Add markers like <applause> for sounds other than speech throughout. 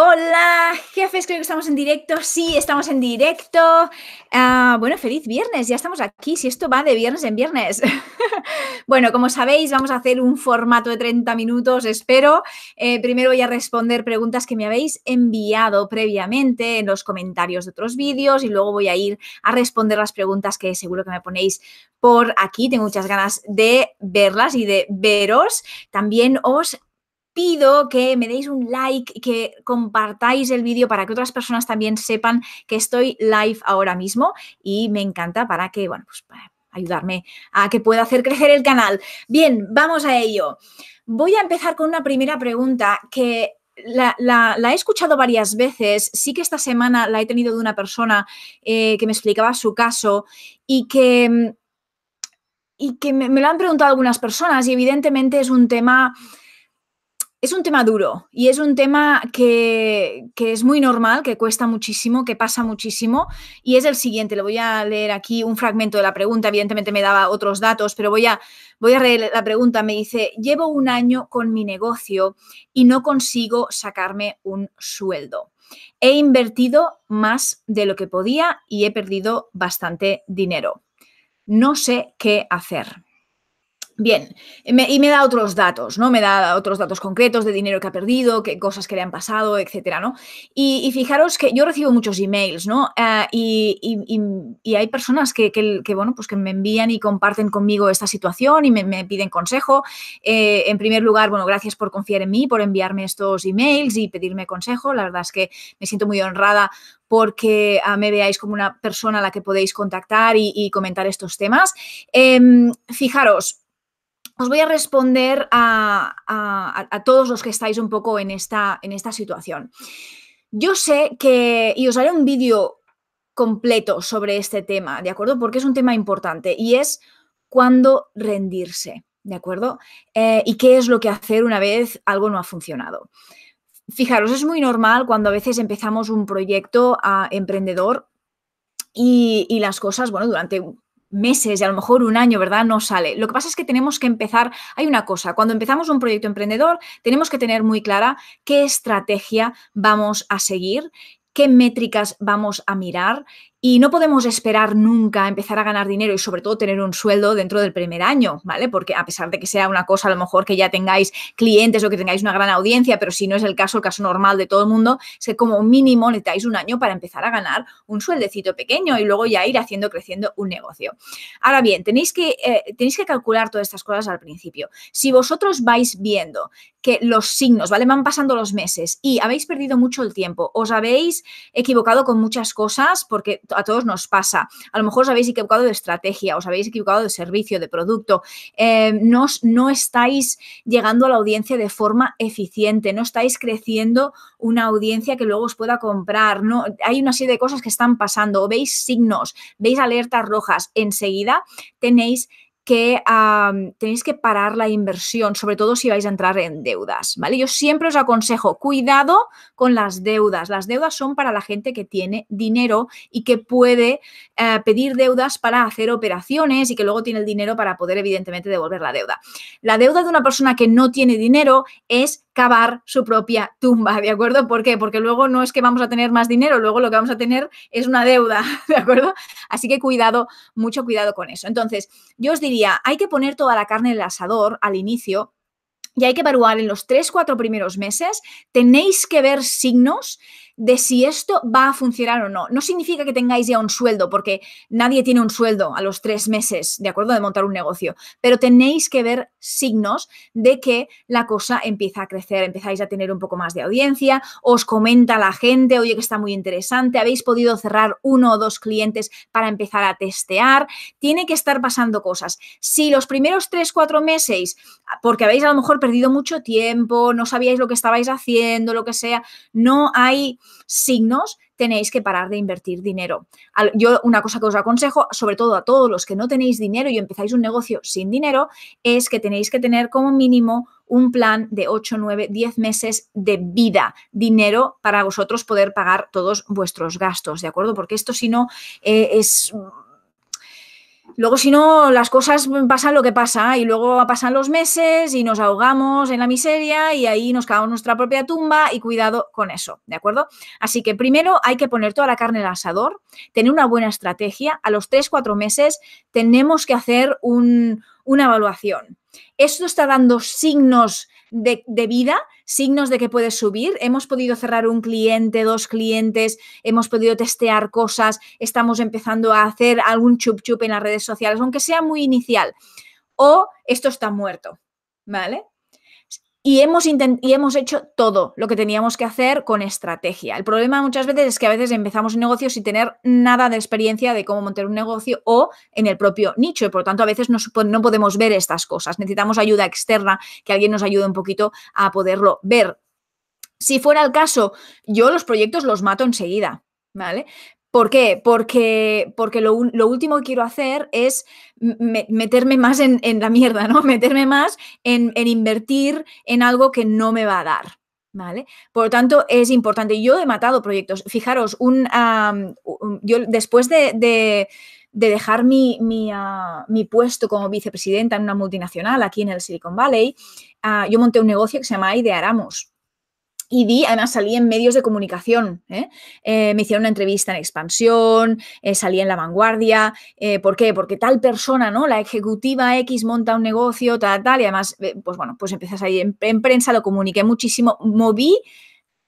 Hola, jefes, creo que estamos en directo. Sí, estamos en directo. Ah, bueno, feliz viernes, ya estamos aquí. Si esto va de viernes en viernes. <laughs> bueno, como sabéis, vamos a hacer un formato de 30 minutos, espero. Eh, primero voy a responder preguntas que me habéis enviado previamente en los comentarios de otros vídeos y luego voy a ir a responder las preguntas que seguro que me ponéis por aquí. Tengo muchas ganas de verlas y de veros. También os pido que me deis un like, que compartáis el vídeo para que otras personas también sepan que estoy live ahora mismo y me encanta para que, bueno, pues para ayudarme a que pueda hacer crecer el canal. Bien, vamos a ello. Voy a empezar con una primera pregunta que la, he escuchado varias veces, sí que esta semana la he tenido de una persona eh, que me explicaba su caso y que, y que me, lo han preguntado algunas personas y evidentemente es un tema es un tema duro y es un tema que, es muy normal, que cuesta muchísimo, que pasa muchísimo. Y es el siguiente, le voy a leer aquí un fragmento de la pregunta, evidentemente me daba otros datos, pero voy a, voy a leer la pregunta. Me dice, llevo un año con mi negocio y no consigo sacarme un sueldo. He invertido más de lo que podía y he perdido bastante dinero. No sé qué hacer. Bien, y me da otros datos, ¿no? Me da otros datos concretos de dinero que ha perdido, qué cosas que le han pasado, etcétera, ¿no? Y, fijaros que yo recibo muchos emails, ¿no? Eh, y, hay personas que, bueno, pues que me envían y comparten conmigo esta situación y me, piden consejo. Eh, en primer lugar, bueno, gracias por confiar en mí, por enviarme estos emails y pedirme consejo. La verdad es que me siento muy honrada porque ah, me veáis como una persona a la que podéis contactar y, comentar estos temas. Em, fijaros, os voy a responder a, todos los que estáis un poco en esta, situación. Yo sé que, y os haré un vídeo completo sobre este tema, ¿de acuerdo? Porque es un tema importante y es cuándo rendirse, ¿de acuerdo? Eh, y qué es lo que hacer una vez algo no ha funcionado. Fijaros, es muy normal cuando a veces empezamos un proyecto ah, emprendedor y, y las cosas, bueno, durante meses y a lo mejor un año, ¿verdad? No sale. Lo que pasa es que tenemos que empezar, hay una cosa, cuando empezamos un proyecto emprendedor, tenemos que tener muy clara qué estrategia vamos a seguir, qué métricas vamos a mirar, y no podemos esperar nunca empezar a ganar dinero y sobre todo tener un sueldo dentro del primer año, ¿vale? Porque a pesar de que sea una cosa a lo mejor que ya tengáis clientes o que tengáis una gran audiencia, pero si no es el caso, el caso normal de todo el mundo, es que como mínimo necesitáis un año para empezar a ganar un sueldecito pequeño y luego ya ir haciendo creciendo un negocio. Ahora bien, tenéis que, eh, tenéis que calcular todas estas cosas al principio. Si vosotros vais viendo que los signos, ¿vale? Van pasando los meses y habéis perdido mucho el tiempo, os habéis equivocado con muchas cosas porque a todos nos pasa. A lo mejor os habéis equivocado de estrategia, os habéis equivocado de servicio, de producto, eh, no, no estáis llegando a la audiencia de forma eficiente, no estáis creciendo una audiencia que luego os pueda comprar, no, hay una serie de cosas que están pasando, veis signos, veis alertas rojas, enseguida tenéis que tenéis que parar la inversión, sobre todo si vais a entrar en deudas, ¿vale? Yo siempre os aconsejo, cuidado con las deudas. Las deudas son para la gente que tiene dinero y que puede eh, pedir deudas para hacer operaciones y que luego tiene el dinero para poder, evidentemente, devolver la deuda. La deuda de una persona que no tiene dinero es cavar su propia tumba, ¿de acuerdo? ¿Por qué? Porque luego no es que vamos a tener más dinero, luego lo que vamos a tener es una deuda, <laughs> ¿de acuerdo? Así que cuidado, mucho cuidado con eso. Entonces, yo os diría, hay que poner toda la carne en el asador al inicio y hay que evaluar en los 3, 4 primeros meses, tenéis que ver signos de si esto va a funcionar o no. No significa que tengáis ya un sueldo, porque nadie tiene un sueldo a los tres meses, ¿de acuerdo?, de montar un negocio, pero tenéis que ver signos de que la cosa empieza a crecer, empezáis a tener un poco más de audiencia, os comenta la gente, oye que está muy interesante, habéis podido cerrar uno o dos clientes para empezar a testear, tiene que estar pasando cosas. Si los primeros tres, cuatro meses, porque habéis a lo mejor perdido mucho tiempo, no sabíais lo que estabais haciendo, lo que sea, no hay signos, tenéis que parar de invertir dinero. Yo una cosa que os aconsejo, sobre todo a todos los que no tenéis dinero y empezáis un negocio sin dinero, es que tenéis que tener como mínimo un plan de 8, 9, 10 meses de vida, dinero para vosotros poder pagar todos vuestros gastos, ¿de acuerdo? Porque esto si no eh, es Luego, si no, las cosas pasan lo que pasa y luego pasan los meses y nos ahogamos en la miseria y ahí nos cagamos nuestra propia tumba y cuidado con eso, ¿de acuerdo? Así que primero hay que poner toda la carne en el asador, tener una buena estrategia. A los 3-4 meses tenemos que hacer un, una evaluación. Esto está dando signos de, vida, signos de que puede subir. Hemos podido cerrar un cliente, dos clientes, hemos podido testear cosas, estamos empezando a hacer algún chup chup en las redes sociales, aunque sea muy inicial. O esto está muerto, ¿vale? Y hemos, hemos hecho todo lo que teníamos que hacer con estrategia. El problema muchas veces es que a veces empezamos un negocio sin tener nada de experiencia de cómo montar un negocio o en el propio nicho. Y por lo tanto, a veces no, no podemos ver estas cosas. Necesitamos ayuda externa, que alguien nos ayude un poquito a poderlo ver. Si fuera el caso, yo los proyectos los mato enseguida. ¿Vale? ¿Por qué? Porque, porque lo, último que quiero hacer es meterme más en, la mierda, ¿no? <laughs> Meterme más en, invertir en algo que no me va a dar. ¿Vale? Por lo tanto, es importante. Yo he matado proyectos. Fijaros, un, yo después de, dejar ah, mi, puesto como vicepresidenta en una multinacional aquí en el Silicon Valley, ah, yo monté un negocio que se llama Idearamos. Y di, además salí en medios de comunicación. Eh. ¿eh? me hicieron una entrevista en expansión, eh, salí en la vanguardia. Eh, ¿Por qué? Porque tal persona, ¿no? La ejecutiva X monta un negocio, tal, tal. Y además, pues bueno, pues empezas ahí en prensa, lo comuniqué muchísimo, moví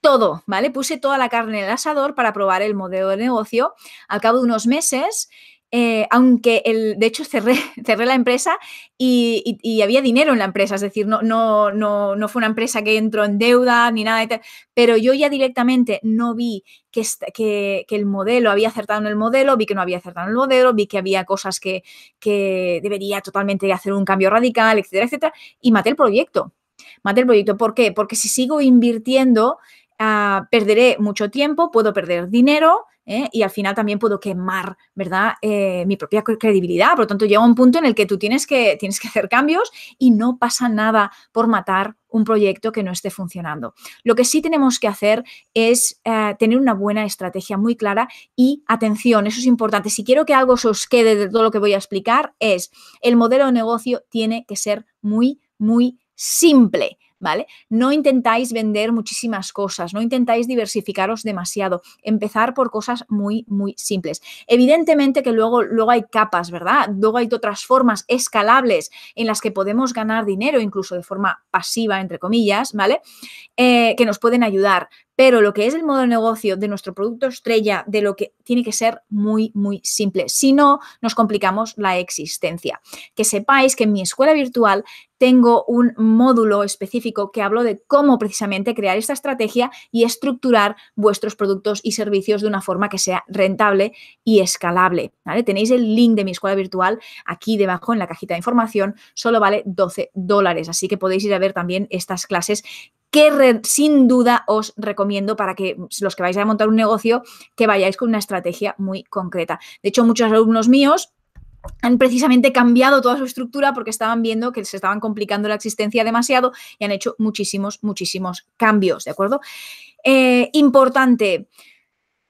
todo, ¿vale? Puse toda la carne en el asador para probar el modelo de negocio. Al cabo de unos meses eh, aunque el, de hecho cerré, <laughs> la empresa y, había dinero en la empresa, es decir, no, no, no, no fue una empresa que entró en deuda ni nada, de pero yo ya directamente no vi que, que, el modelo había acertado en el modelo, vi que no había acertado en el modelo, vi que había cosas que, que debería totalmente hacer un cambio radical, etcétera, etcétera, y maté el proyecto. Maté el proyecto. ¿Por qué? Porque si sigo invirtiendo, ah, perderé mucho tiempo, puedo perder dinero, ¿eh? y al final también puedo quemar, ¿verdad? Eh, mi propia credibilidad. Por lo tanto, llega un punto en el que tú tienes que, hacer cambios y no pasa nada por matar un proyecto que no esté funcionando. Lo que sí tenemos que hacer es eh, tener una buena estrategia muy clara y atención, eso es importante. Si quiero que algo se os quede de todo lo que voy a explicar, es el modelo de negocio tiene que ser muy, muy simple ¿vale? No intentáis vender muchísimas cosas, no intentáis diversificaros demasiado, empezar por cosas muy, muy simples. Evidentemente que luego, luego hay capas, ¿verdad? Luego hay otras formas escalables en las que podemos ganar dinero, incluso de forma pasiva, entre comillas, ¿vale? Eh, que nos pueden ayudar, pero lo que es el modo de negocio de nuestro producto estrella, de lo que tiene que ser muy, muy simple. Si no, nos complicamos la existencia. Que sepáis que en mi escuela virtual tengo un módulo específico que hablo de cómo precisamente crear esta estrategia y estructurar vuestros productos y servicios de una forma que sea rentable y escalable. Tenéis el link de mi escuela virtual aquí debajo en la cajita de información, solo vale 12 dólares, así que podéis ir a ver también estas clases que sin duda os recomiendo para que los que vais a montar un negocio, que vayáis con una estrategia muy concreta. De hecho, muchos alumnos míos han precisamente cambiado toda su estructura porque estaban viendo que se estaban complicando la existencia demasiado y han hecho muchísimos, muchísimos cambios, ¿de acuerdo? Eh, importante.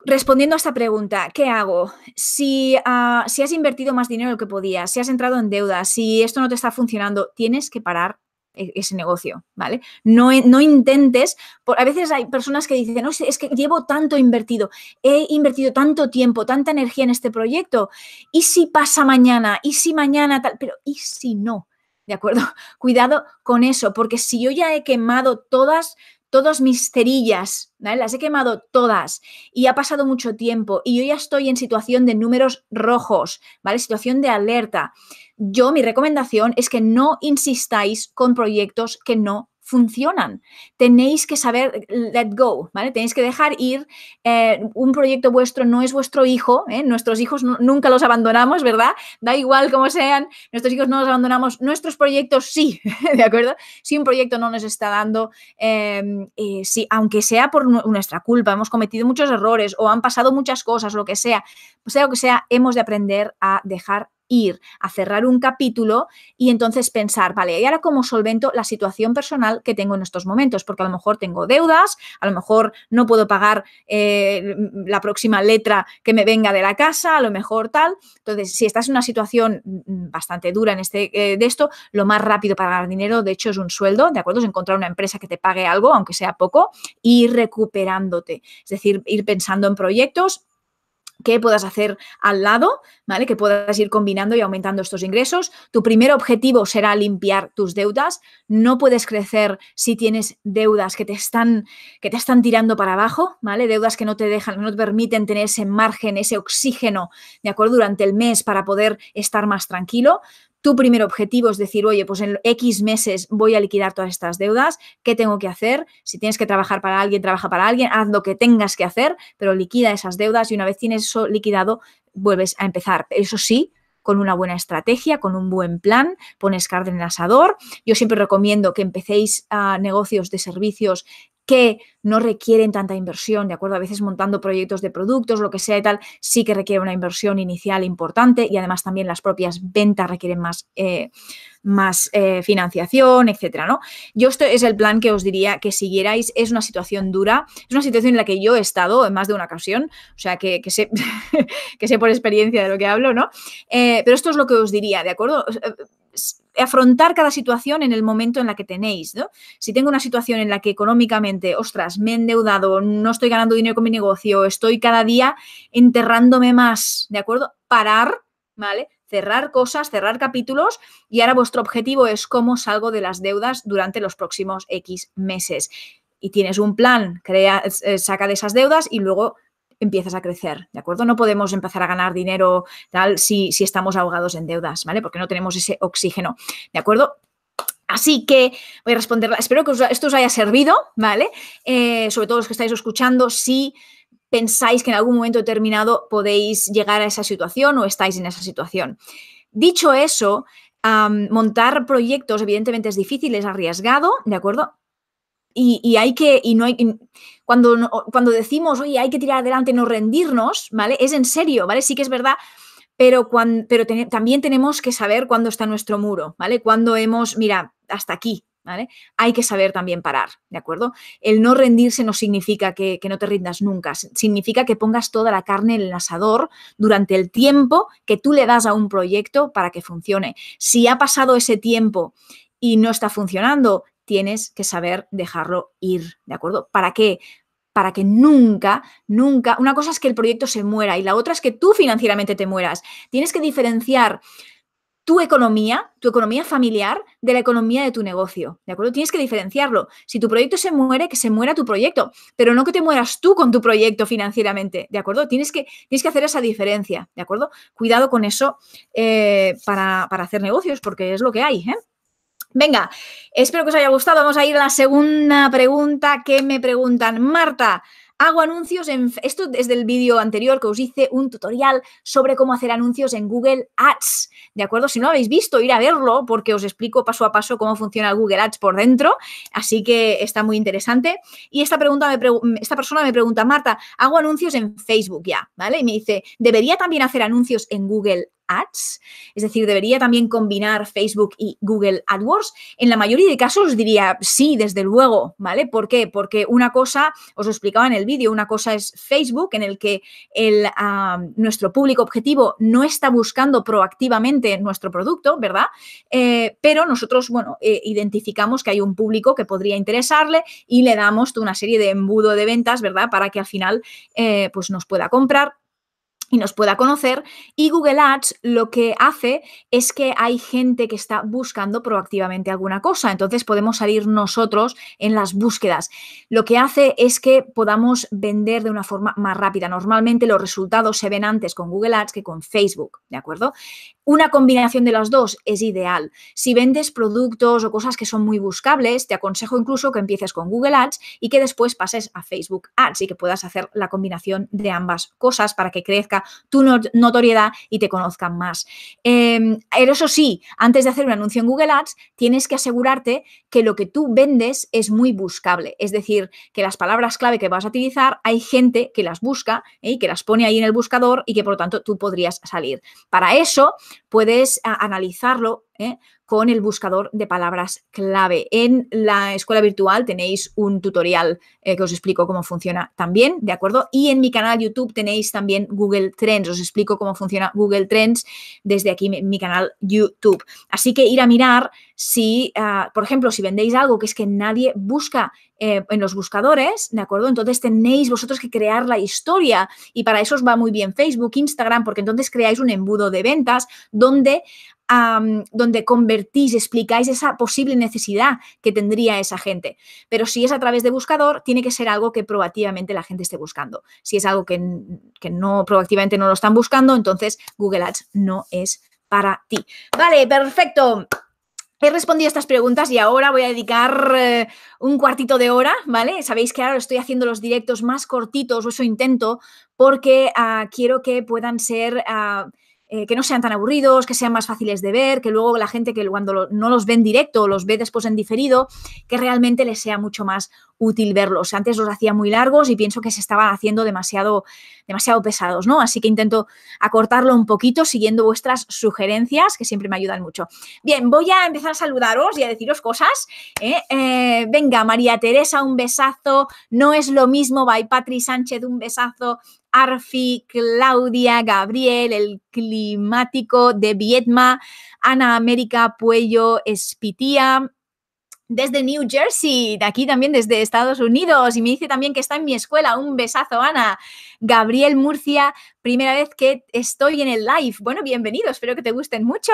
Respondiendo a esta pregunta, ¿qué hago? Si, ah, si has invertido más dinero lo que podías, si has entrado en deuda, si esto no te está funcionando, tienes que parar e-, ese negocio, ¿vale? No, no intentes, a veces hay personas que dicen, no, es que llevo tanto invertido, he invertido tanto tiempo, tanta energía en este proyecto, ¿y si pasa mañana? ¿Y si mañana tal? Pero ¿y si no? ¿De acuerdo? <laughs> Cuidado con eso, porque si yo ya he quemado todas todas mis cerillas, ¿vale? las he quemado todas y ha pasado mucho tiempo y yo ya estoy en situación de números rojos, ¿vale? Situación de alerta. Yo, mi recomendación es que no insistáis con proyectos que no funcionan. Tenéis que saber let go, ¿vale? Tenéis que dejar ir. Eh, un proyecto vuestro no es vuestro hijo, ¿eh? nuestros hijos nunca los abandonamos, ¿verdad? Da igual como sean, nuestros hijos no los abandonamos, nuestros proyectos sí, <laughs> ¿de acuerdo? Si un proyecto no nos está dando, em, sí, aunque sea por nuestra culpa, hemos cometido muchos errores o han pasado muchas cosas, lo que sea, sea lo que sea, hemos de aprender a dejar ir a cerrar un capítulo y entonces pensar, vale, ¿y ahora cómo solvento la situación personal que tengo en estos momentos? Porque a lo mejor tengo deudas, a lo mejor no puedo pagar eh, la próxima letra que me venga de la casa, a lo mejor tal. Entonces, si estás en una situación mm, bastante dura en este eh, de esto, lo más rápido para ganar dinero, de hecho, es un sueldo, ¿de acuerdo? Es encontrar una empresa que te pague algo, aunque sea poco, y ir recuperándote. Es decir, ir pensando en proyectos qué puedas hacer al lado, ¿vale? Que puedas ir combinando y aumentando estos ingresos. Tu primer objetivo será limpiar tus deudas. No puedes crecer si tienes deudas que te están, que te están tirando para abajo, ¿vale? Deudas que no te dejan, no te permiten tener ese margen, ese oxígeno, ¿de acuerdo? Durante el mes para poder estar más tranquilo, tu primer objetivo es decir, oye, pues en X meses voy a liquidar todas estas deudas, ¿qué tengo que hacer? Si tienes que trabajar para alguien, trabaja para alguien, haz lo que tengas que hacer, pero liquida esas deudas y una vez tienes eso liquidado, vuelves a empezar. Eso sí, con una buena estrategia, con un buen plan, pones carne en el asador. Yo siempre recomiendo que empecéis a negocios de servicios que no requieren tanta inversión, ¿de acuerdo? A veces montando proyectos de productos, lo que sea y tal, sí que requiere una inversión inicial importante y además también las propias ventas requieren más, eh, más eh, financiación, etcétera, ¿no? Yo esto es el plan que os diría que siguierais. Es una situación dura, es una situación en la que yo he estado en más de una ocasión, o sea, que, <laughs> sé, por experiencia de lo que hablo, ¿no? Eh, pero esto es lo que os diría, ¿de acuerdo? afrontar cada situación en el momento en la que tenéis, ¿no? Si tengo una situación en la que económicamente, ostras, me he endeudado, no estoy ganando dinero con mi negocio, estoy cada día enterrándome más, ¿de acuerdo? Parar, ¿vale? cerrar cosas, cerrar capítulos y ahora vuestro objetivo es cómo salgo de las deudas durante los próximos X meses. Y tienes un plan, crea, eh, saca de esas deudas y luego empiezas a crecer, ¿de acuerdo? No podemos empezar a ganar dinero tal si, si estamos ahogados en deudas, ¿vale? Porque no tenemos ese oxígeno, ¿de acuerdo? Así que voy a responderla. espero que esto os haya servido, ¿vale? Eh, sobre todo los que estáis escuchando, si pensáis que en algún momento determinado podéis llegar a esa situación o estáis en esa situación. Dicho eso, montar proyectos evidentemente es difícil, es arriesgado, ¿de acuerdo? Y, hay que, y no hay, cuando, cuando decimos, oye, hay que tirar adelante, no rendirnos, ¿vale? Es en serio, ¿vale? Sí que es verdad, pero, cuando, pero también tenemos que saber cuándo está nuestro muro, ¿vale? Cuando hemos, mira, hasta aquí, ¿vale? Hay que saber también parar, ¿de acuerdo? El no rendirse no significa que, que no te rindas nunca, significa que pongas toda la carne en el asador durante el tiempo que tú le das a un proyecto para que funcione. Si ha pasado ese tiempo y no está funcionando, tienes que saber dejarlo ir, ¿de acuerdo? ¿Para qué? Para que nunca, nunca, una cosa es que el proyecto se muera y la otra es que tú financieramente te mueras. Tienes que diferenciar tu economía, tu economía familiar, de la economía de tu negocio, ¿de acuerdo? Tienes que diferenciarlo. Si tu proyecto se muere, que se muera tu proyecto, pero no que te mueras tú con tu proyecto financieramente, ¿de acuerdo? Tienes que, tienes que hacer esa diferencia, ¿de acuerdo? Cuidado con eso eh, para, para, hacer negocios, porque es lo que hay, ¿eh? Venga, espero que os haya gustado. Vamos a ir a la segunda pregunta que me preguntan. Marta, hago anuncios en... Esto desde el vídeo anterior que os hice un tutorial sobre cómo hacer anuncios en Google Ads. ¿De acuerdo? Si no lo habéis visto, ir a verlo porque os explico paso a paso cómo funciona Google Ads por dentro. Así que está muy interesante. Y esta, pregunta esta persona me pregunta, Marta, hago anuncios en Facebook ya, ¿vale? Y me dice, ¿debería también hacer anuncios en Google Ads, es decir, debería también combinar Facebook y Google AdWords. En la mayoría de casos diría sí, desde luego, ¿vale? ¿Por qué? Porque una cosa, os lo explicaba en el vídeo, una cosa es Facebook en el que el, nuestro público objetivo no está buscando proactivamente nuestro producto, ¿verdad? Eh, pero nosotros, bueno, eh, identificamos que hay un público que podría interesarle y le damos una serie de embudo de ventas, ¿verdad? Para que al final eh, pues nos pueda comprar y nos pueda conocer. Y Google Ads lo que hace es que hay gente que está buscando proactivamente alguna cosa. Entonces podemos salir nosotros en las búsquedas. Lo que hace es que podamos vender de una forma más rápida. Normalmente los resultados se ven antes con Google Ads que con Facebook, ¿de acuerdo? Una combinación de las dos es ideal. Si vendes productos o cosas que son muy buscables, te aconsejo incluso que empieces con Google Ads y que después pases a Facebook Ads y que puedas hacer la combinación de ambas cosas para que crezca tu notoriedad y te conozcan más. Em, pero eso sí, antes de hacer un anuncio en Google Ads, tienes que asegurarte que lo que tú vendes es muy buscable. Es decir, que las palabras clave que vas a utilizar, hay gente que las busca ¿eh? y que las pone ahí en el buscador y que por lo tanto tú podrías salir. Para eso, puedes ah, analizarlo, ¿eh? con el buscador de palabras clave. En la escuela virtual tenéis un tutorial eh, que os explico cómo funciona también, ¿de acuerdo? Y en mi canal YouTube tenéis también Google Trends, os explico cómo funciona Google Trends desde aquí en mi canal YouTube. Así que ir a mirar si, ah, por ejemplo, si vendéis algo que es que nadie busca eh, en los buscadores, ¿de acuerdo? Entonces tenéis vosotros que crear la historia y para eso os va muy bien Facebook, Instagram, porque entonces creáis un embudo de ventas donde donde convertís, explicáis esa posible necesidad que tendría esa gente. Pero si es a través de buscador, tiene que ser algo que proactivamente la gente esté buscando. Si es algo que, no proactivamente no lo están buscando, entonces Google Ads no es para ti. Vale, perfecto. He respondido a estas preguntas y ahora voy a dedicar eh, un cuartito de hora, ¿vale? Sabéis que ahora estoy haciendo los directos más cortitos, o eso intento, porque ah, quiero que puedan ser ah, eh, que no sean tan aburridos, que sean más fáciles de ver, que luego la gente que cuando no los ve en directo los ve después en diferido, que realmente les sea mucho más útil verlos. Antes los hacía muy largos y pienso que se estaban haciendo demasiado, demasiado pesados, ¿no? Así que intento acortarlo un poquito siguiendo vuestras sugerencias, que siempre me ayudan mucho. Bien, voy a empezar a saludaros y a deciros cosas. ¿eh? Eh, venga, María Teresa, un besazo. No es lo mismo, by Patri Sánchez, un besazo. Arfi, Claudia, Gabriel, el climático de Vietma, Ana América Puello Espitía, desde New Jersey, de aquí también desde Estados Unidos, y me dice también que está en mi escuela. Un besazo, Ana. Gabriel Murcia, primera vez que estoy en el live. Bueno, bienvenido, espero que te gusten mucho.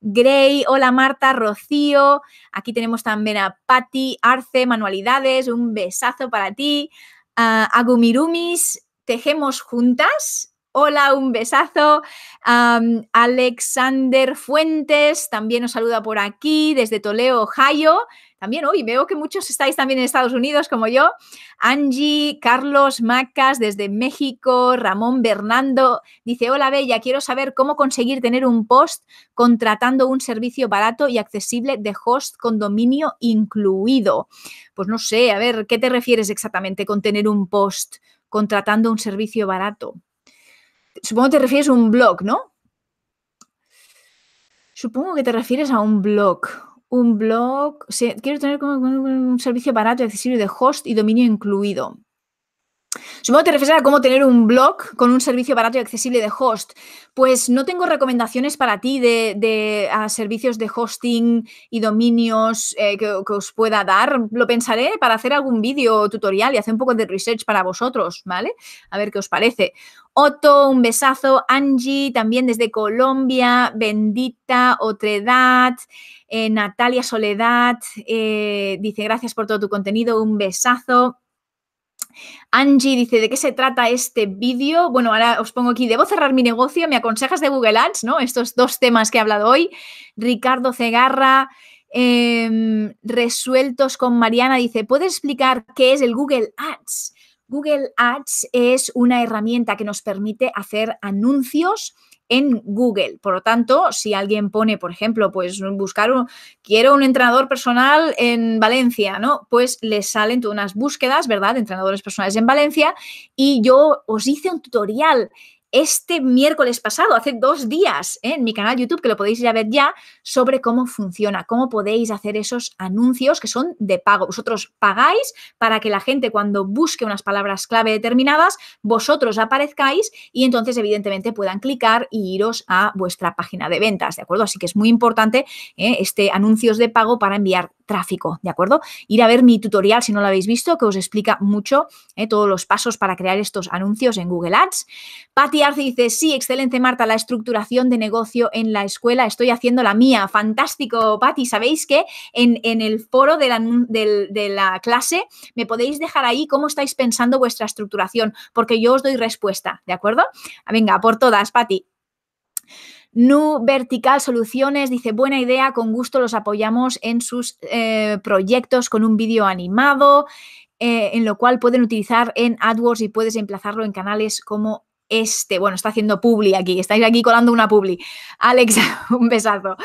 Gray, hola Marta, Rocío, aquí tenemos también a Patti, Arce, Manualidades, un besazo para ti. Ah, Agumirumis, tejemos juntas. Hola, un besazo. Alexander Fuentes también nos saluda por aquí desde Toledo, Ohio. También hoy veo que muchos estáis también en Estados Unidos como yo. Angie, Carlos Macas desde México, Ramón Bernando dice, hola Bella, quiero saber cómo conseguir tener un post contratando un servicio barato y accesible de host con dominio incluido. Pues no sé, a ver, ¿qué te refieres exactamente con tener un post? contratando un servicio barato. Supongo que te refieres a un blog, ¿no? Supongo que te refieres a un blog. Un blog, quiero tener un servicio barato y accesible de host y dominio incluido. Supongo que te refieres a cómo tener un blog con un servicio barato y accesible de host. Pues no tengo recomendaciones para ti de, servicios de hosting y dominios eh, que, os pueda dar. Lo pensaré para hacer algún vídeo tutorial y hacer un poco de research para vosotros, ¿vale? A ver qué os parece. Otto, un besazo. Angie, también desde Colombia. Bendita, Otredad. Eh, Natalia Soledad eh, dice gracias por todo tu contenido. Un besazo. Angie dice, ¿de qué se trata este vídeo? Bueno, ahora os pongo aquí, ¿debo cerrar mi negocio? ¿Me aconsejas de Google Ads? ¿No? Estos dos temas que he hablado hoy. Ricardo Cegarra, em, Resueltos con Mariana, dice, ¿puedes explicar qué es el Google Ads? Google Ads es una herramienta que nos permite hacer anuncios en Google. Por lo tanto, si alguien pone, por ejemplo, pues buscar un, quiero un entrenador personal en Valencia, ¿no? Pues le salen todas unas búsquedas, ¿verdad? entrenadores personales en Valencia y yo os hice un tutorial este miércoles pasado, hace dos días, ¿eh? en mi canal YouTube, que lo podéis ir ver ya, sobre cómo funciona, cómo podéis hacer esos anuncios que son de pago. Vosotros pagáis para que la gente cuando busque unas palabras clave determinadas, vosotros aparezcáis y entonces evidentemente puedan clicar y iros a vuestra página de ventas, ¿de acuerdo? Así que es muy importante ¿eh? este anuncios de pago para enviar tráfico, ¿de acuerdo? Ir a ver mi tutorial si no lo habéis visto, que os explica mucho eh, todos los pasos para crear estos anuncios en Google Ads. Pati Arce dice, sí, excelente Marta, la estructuración de negocio en la escuela, estoy haciendo la mía, fantástico Patti, sabéis que en, el foro de la, la clase me podéis dejar ahí cómo estáis pensando vuestra estructuración, porque yo os doy respuesta, ¿de acuerdo? Venga, por todas, Patti. Nu Vertical Soluciones dice, buena idea, con gusto los apoyamos en sus eh, proyectos con un vídeo animado, eh, en lo cual pueden utilizar en AdWords y puedes emplazarlo en canales como este. Bueno, está haciendo publi aquí, estáis aquí colando una publi. Alex, <laughs> un besazo.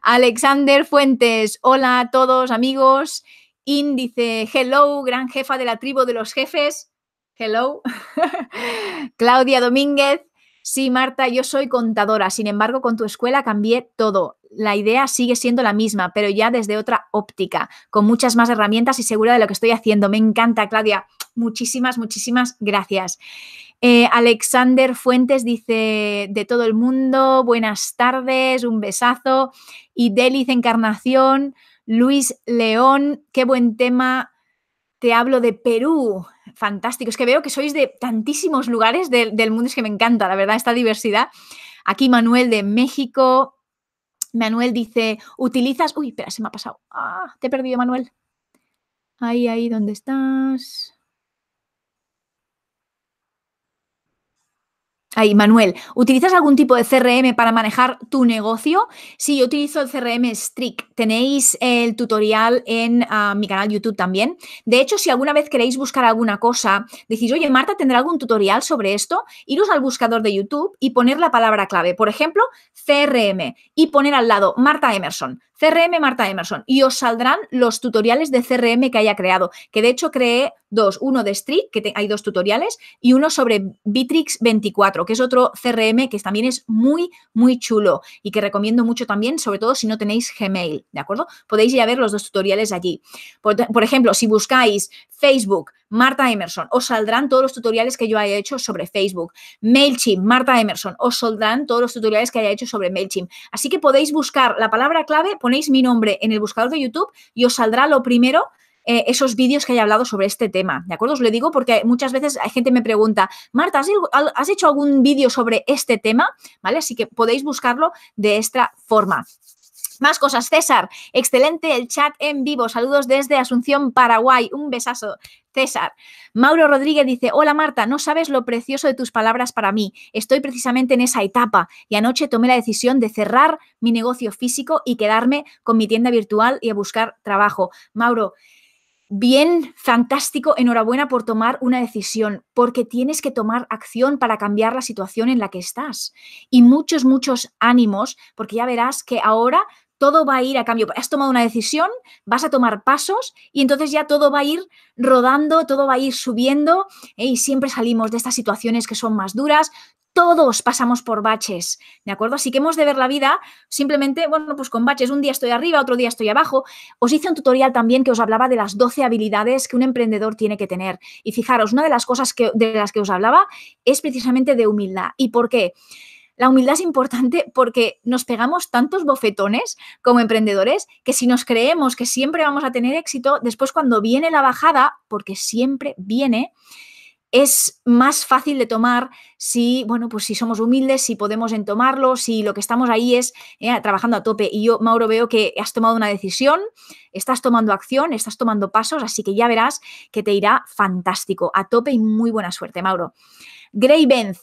Alexander Fuentes, hola a todos amigos. Índice, hello, gran jefa de la tribu de los jefes. Hello. <laughs> Claudia Domínguez, Sí, Marta, yo soy contadora, sin embargo, con tu escuela cambié todo. La idea sigue siendo la misma, pero ya desde otra óptica, con muchas más herramientas y segura de lo que estoy haciendo. Me encanta, Claudia. Muchísimas, muchísimas gracias. Eh, Alexander Fuentes dice de todo el mundo, buenas tardes, un besazo. Y Deliz Encarnación, Luis León, qué buen tema te hablo de Perú, fantástico. Es que veo que sois de tantísimos lugares del mundo, es que me encanta, la verdad, esta diversidad. Aquí Manuel de México. Manuel dice, utilizas... Uy, espera, se me ha pasado. Ah, te he perdido, Manuel. Ahí, ahí, ¿dónde estás? Manuel, ¿utilizas algún tipo de CRM para manejar tu negocio? Sí, yo utilizo el CRM Strict. Tenéis el tutorial en ah, mi canal YouTube también. De hecho, si alguna vez queréis buscar alguna cosa, decís, oye, Marta, ¿tendrá algún tutorial sobre esto? Iros al buscador de YouTube y poner la palabra clave, por ejemplo, CRM, y poner al lado Marta Emerson, CRM Marta Emerson y os saldrán los tutoriales de CRM que haya creado, que de hecho creé dos, uno de Street, que hay dos tutoriales, y uno sobre Bitrix 24, que es otro CRM que también es muy, muy chulo y que recomiendo mucho también, sobre todo si no tenéis Gmail, ¿de acuerdo? Podéis ya ver los dos tutoriales allí. por ejemplo, si buscáis Facebook, Marta Emerson, os saldrán todos los tutoriales que yo haya hecho sobre Facebook. MailChimp, Marta Emerson, os saldrán todos los tutoriales que haya hecho sobre MailChimp. Así que podéis buscar la palabra clave, ponéis mi nombre en el buscador de YouTube y os saldrá lo primero eh, esos vídeos que haya hablado sobre este tema. ¿De acuerdo? Os lo digo porque muchas veces hay gente me pregunta, Marta, ¿has, has hecho algún vídeo sobre este tema? ¿Vale? Así que podéis buscarlo de esta forma. Más cosas, César. Excelente el chat en vivo. Saludos desde Asunción, Paraguay. Un besazo. César. Mauro Rodríguez dice, hola Marta, no sabes lo precioso de tus palabras para mí. Estoy precisamente en esa etapa y anoche tomé la decisión de cerrar mi negocio físico y quedarme con mi tienda virtual y a buscar trabajo. Mauro, Bien, fantástico, enhorabuena por tomar una decisión, porque tienes que tomar acción para cambiar la situación en la que estás. Y muchos, muchos ánimos, porque ya verás que ahora todo va a ir a cambio. Has tomado una decisión, vas a tomar pasos y entonces ya todo va a ir rodando, todo va a ir subiendo ¿eh? y siempre salimos de estas situaciones que son más duras. Todos pasamos por baches, ¿de acuerdo? Así que hemos de ver la vida simplemente, bueno, pues con baches. Un día estoy arriba, otro día estoy abajo. Os hice un tutorial también que os hablaba de las 12 habilidades que un emprendedor tiene que tener. Y fijaros, una de las cosas que, de las que os hablaba es precisamente de humildad. ¿Y por qué? La humildad es importante porque nos pegamos tantos bofetones como emprendedores que si nos creemos que siempre vamos a tener éxito, después cuando viene la bajada, porque siempre viene, es más fácil de tomar si, bueno, pues si somos humildes, si podemos en tomarlo, si lo que estamos ahí es eh, trabajando a tope. Y yo, Mauro, veo que has tomado una decisión, estás tomando acción, estás tomando pasos, así que ya verás que te irá fantástico, a tope y muy buena suerte, Mauro. Gray Benz,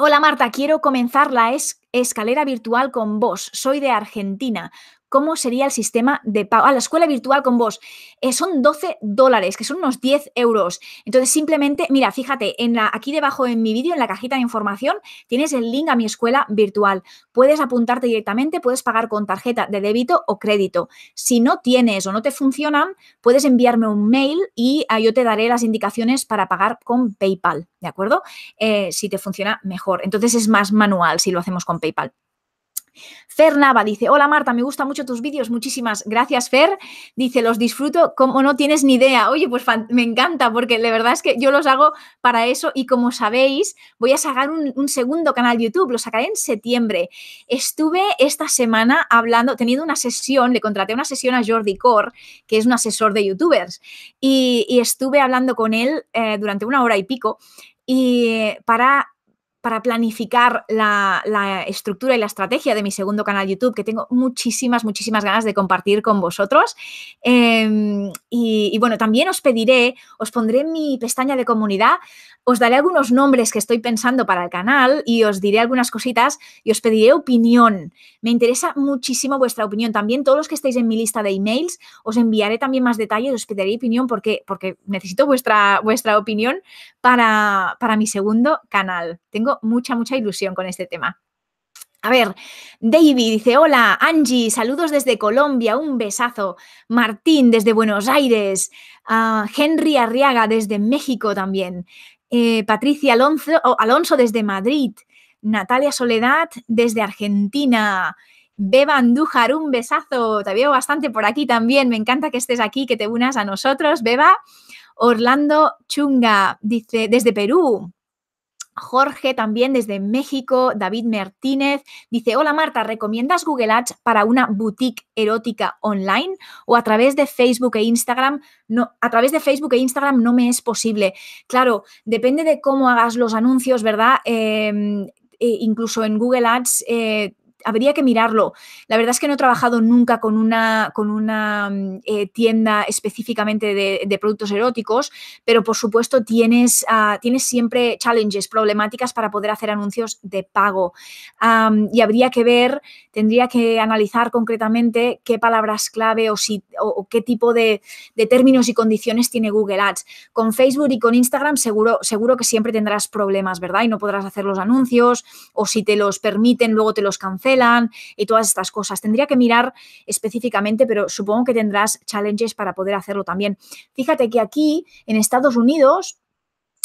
Hola Marta, quiero comenzar la escalera virtual con vos. Soy de Argentina cómo sería el sistema de pago. A ah, la escuela virtual con vos. Eh, son 12 dólares, que son unos 10 euros. Entonces, simplemente, mira, fíjate, en la, aquí debajo en mi vídeo, en la cajita de información, tienes el link a mi escuela virtual. Puedes apuntarte directamente, puedes pagar con tarjeta de débito o crédito. Si no tienes o no te funcionan, puedes enviarme un mail y ah, yo te daré las indicaciones para pagar con PayPal, ¿de acuerdo? Eh, si te funciona mejor. Entonces es más manual si lo hacemos con PayPal. Fer Nava dice, hola Marta, me gustan mucho tus vídeos, muchísimas gracias Fer. Dice, los disfruto como no tienes ni idea. Oye, pues me encanta porque la verdad es que yo los hago para eso y como sabéis, voy a sacar un, segundo canal de YouTube, lo sacaré en septiembre. Estuve esta semana hablando, teniendo una sesión, le contraté una sesión a Jordi Cor, que es un asesor de youtubers, y, estuve hablando con él eh, durante una hora y pico y para para planificar la, estructura y la estrategia de mi segundo canal YouTube, que tengo muchísimas, muchísimas ganas de compartir con vosotros. Em, y, y, bueno, también os pediré, os pondré en mi pestaña de comunidad os daré algunos nombres que estoy pensando para el canal y os diré algunas cositas y os pediré opinión. Me interesa muchísimo vuestra opinión. También todos los que estéis en mi lista de emails, os enviaré también más detalles, os pediré opinión porque, porque necesito vuestra, vuestra opinión para, mi segundo canal. Tengo mucha, mucha ilusión con este tema. A ver, David dice, hola, Angie, saludos desde Colombia, un besazo. Martín desde Buenos Aires, ah, Henry Arriaga desde México también. Eh, Patricia Alonso, Alonso desde Madrid, Natalia Soledad desde Argentina, Beba Andújar, un besazo, te veo bastante por aquí también, me encanta que estés aquí, que te unas a nosotros, Beba. Orlando Chunga dice desde Perú, Jorge también desde México, David Martínez, dice, hola Marta, ¿recomiendas Google Ads para una boutique erótica online o a través de Facebook e Instagram? No, a través de Facebook e Instagram no me es posible. Claro, depende de cómo hagas los anuncios, ¿verdad? Em, e incluso en Google Ads. Eh, habría que mirarlo. La verdad es que no he trabajado nunca con una, con una mm, eh, tienda específicamente de, productos eróticos, pero por supuesto tienes, ah, tienes siempre challenges, problemáticas para poder hacer anuncios de pago. y habría que ver, tendría que analizar concretamente qué palabras clave o, si, qué tipo de, términos y condiciones tiene Google Ads. Con Facebook y con Instagram seguro, seguro que siempre tendrás problemas, ¿verdad? Y no podrás hacer los anuncios o si te los permiten, luego te los cancelan y todas estas cosas. Tendría que mirar específicamente, pero supongo que tendrás challenges para poder hacerlo también. Fíjate que aquí en Estados Unidos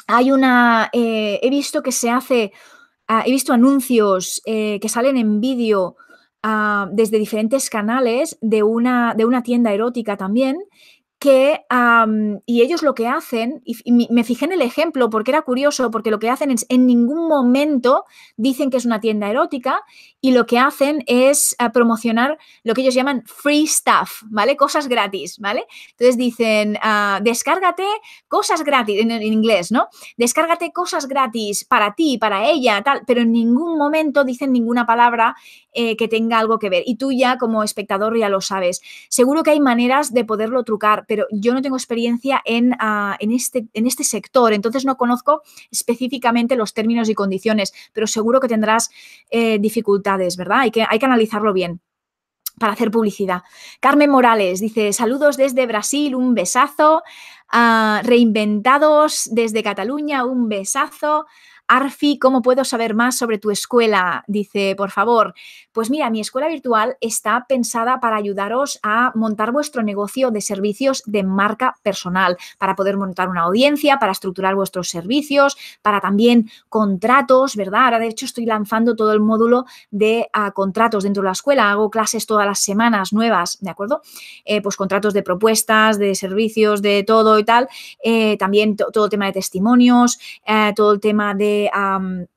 hay una, eh, he visto que se hace, ah, he visto anuncios eh, que salen en vídeo ah, desde diferentes canales de una, de una tienda erótica también que, y ellos lo que hacen, y me fijé en el ejemplo porque era curioso, porque lo que hacen es, en ningún momento dicen que es una tienda erótica y lo que hacen es eh, promocionar lo que ellos llaman free stuff, ¿vale? Cosas gratis, ¿vale? Entonces dicen, ah, descárgate cosas gratis, en, inglés, ¿no? Descárgate cosas gratis para ti, para ella, tal, pero en ningún momento dicen ninguna palabra eh, que tenga algo que ver. Y tú ya como espectador ya lo sabes. Seguro que hay maneras de poderlo trucar, pero yo no tengo experiencia ah, este, en, este, sector, entonces no conozco específicamente los términos y condiciones, pero seguro que tendrás eh, dificultades, ¿verdad? Hay que, analizarlo bien para hacer publicidad. Carmen Morales dice, saludos desde Brasil, un besazo. Ah, reinventados desde Cataluña, un besazo. Arfi, ¿cómo puedo saber más sobre tu escuela? Dice, por favor. Pues mira, mi escuela virtual está pensada para ayudaros a montar vuestro negocio de servicios de marca personal, para poder montar una audiencia, para estructurar vuestros servicios, para también contratos, ¿verdad? Ahora, de hecho, estoy lanzando todo el módulo de ah, contratos dentro de la escuela. Hago clases todas las semanas nuevas, ¿de acuerdo? Eh, pues contratos de propuestas, de servicios, de todo y tal. Eh, también eh, todo el tema de testimonios, todo el tema de um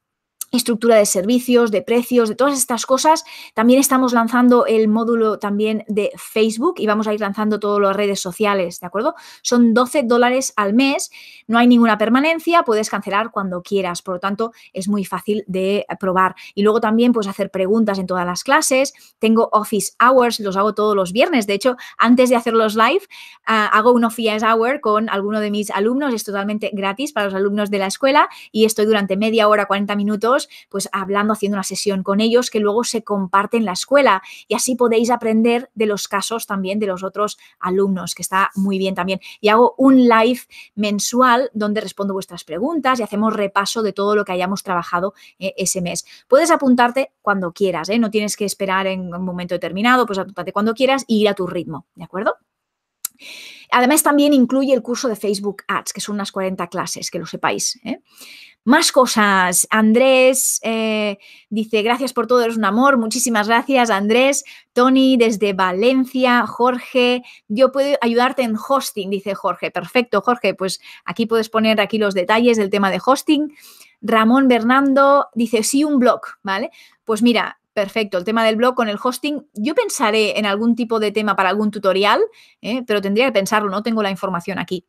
estructura de servicios, de precios, de todas estas cosas. También estamos lanzando el módulo también de Facebook y vamos a ir lanzando todas las redes sociales, ¿de acuerdo? Son 12 dólares al mes, no hay ninguna permanencia, puedes cancelar cuando quieras, por lo tanto es muy fácil de probar. Y luego también puedes hacer preguntas en todas las clases, tengo office hours, los hago todos los viernes, de hecho antes de hacer los live ah, hago un office hour con alguno de mis alumnos, es totalmente gratis para los alumnos de la escuela y estoy durante media hora, 40 minutos pues hablando, haciendo una sesión con ellos que luego se comparte en la escuela y así podéis aprender de los casos también de los otros alumnos, que está muy bien también. Y hago un live mensual donde respondo vuestras preguntas y hacemos repaso de todo lo que hayamos trabajado eh, ese mes. Puedes apuntarte cuando quieras, ¿eh? no tienes que esperar en un momento determinado, pues apúntate cuando quieras y ir a tu ritmo, ¿de acuerdo? Además, también incluye el curso de Facebook Ads, que son unas 40 clases, que lo sepáis. ¿eh? Más cosas. Andrés eh, dice, gracias por todo, eres un amor. Muchísimas gracias, Andrés. Tony desde Valencia. Jorge, yo puedo ayudarte en hosting, dice Jorge. Perfecto, Jorge. Pues aquí puedes poner aquí los detalles del tema de hosting. Ramón Bernardo dice, sí, un blog, ¿vale? Pues mira, Perfecto, el tema del blog con el hosting. Yo pensaré en algún tipo de tema para algún tutorial, ¿eh? pero tendría que pensarlo, no tengo la información aquí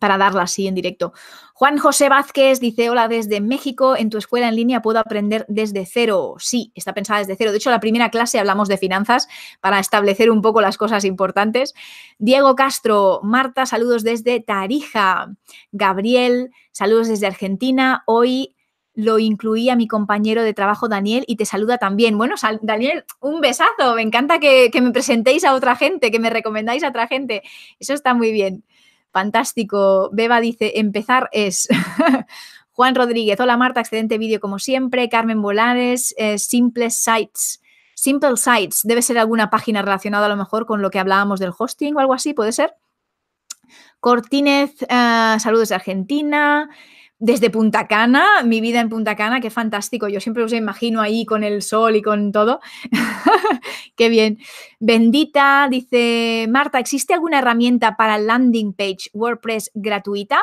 para darla así en directo. Juan José Vázquez dice, hola desde México, en tu escuela en línea puedo aprender desde cero. Sí, está pensada desde cero. De hecho, la primera clase hablamos de finanzas para establecer un poco las cosas importantes. Diego Castro, Marta, saludos desde Tarija. Gabriel, saludos desde Argentina. Hoy lo incluí a mi compañero de trabajo Daniel y te saluda también. Bueno, Daniel, un besazo. Me encanta que, me presentéis a otra gente, que me recomendáis a otra gente. Eso está muy bien. Fantástico. Beba dice, empezar es. <laughs> Juan Rodríguez, hola Marta, excelente vídeo como siempre. Carmen volares eh, Simple Sites. Simple Sites, debe ser alguna página relacionada a lo mejor con lo que hablábamos del hosting o algo así, ¿puede ser? Cortínez, eh, saludos de Argentina desde Punta Cana, mi vida en Punta Cana, qué fantástico. Yo siempre os imagino ahí con el sol y con todo. <laughs> qué bien. Bendita, dice Marta, ¿existe alguna herramienta para landing page WordPress gratuita?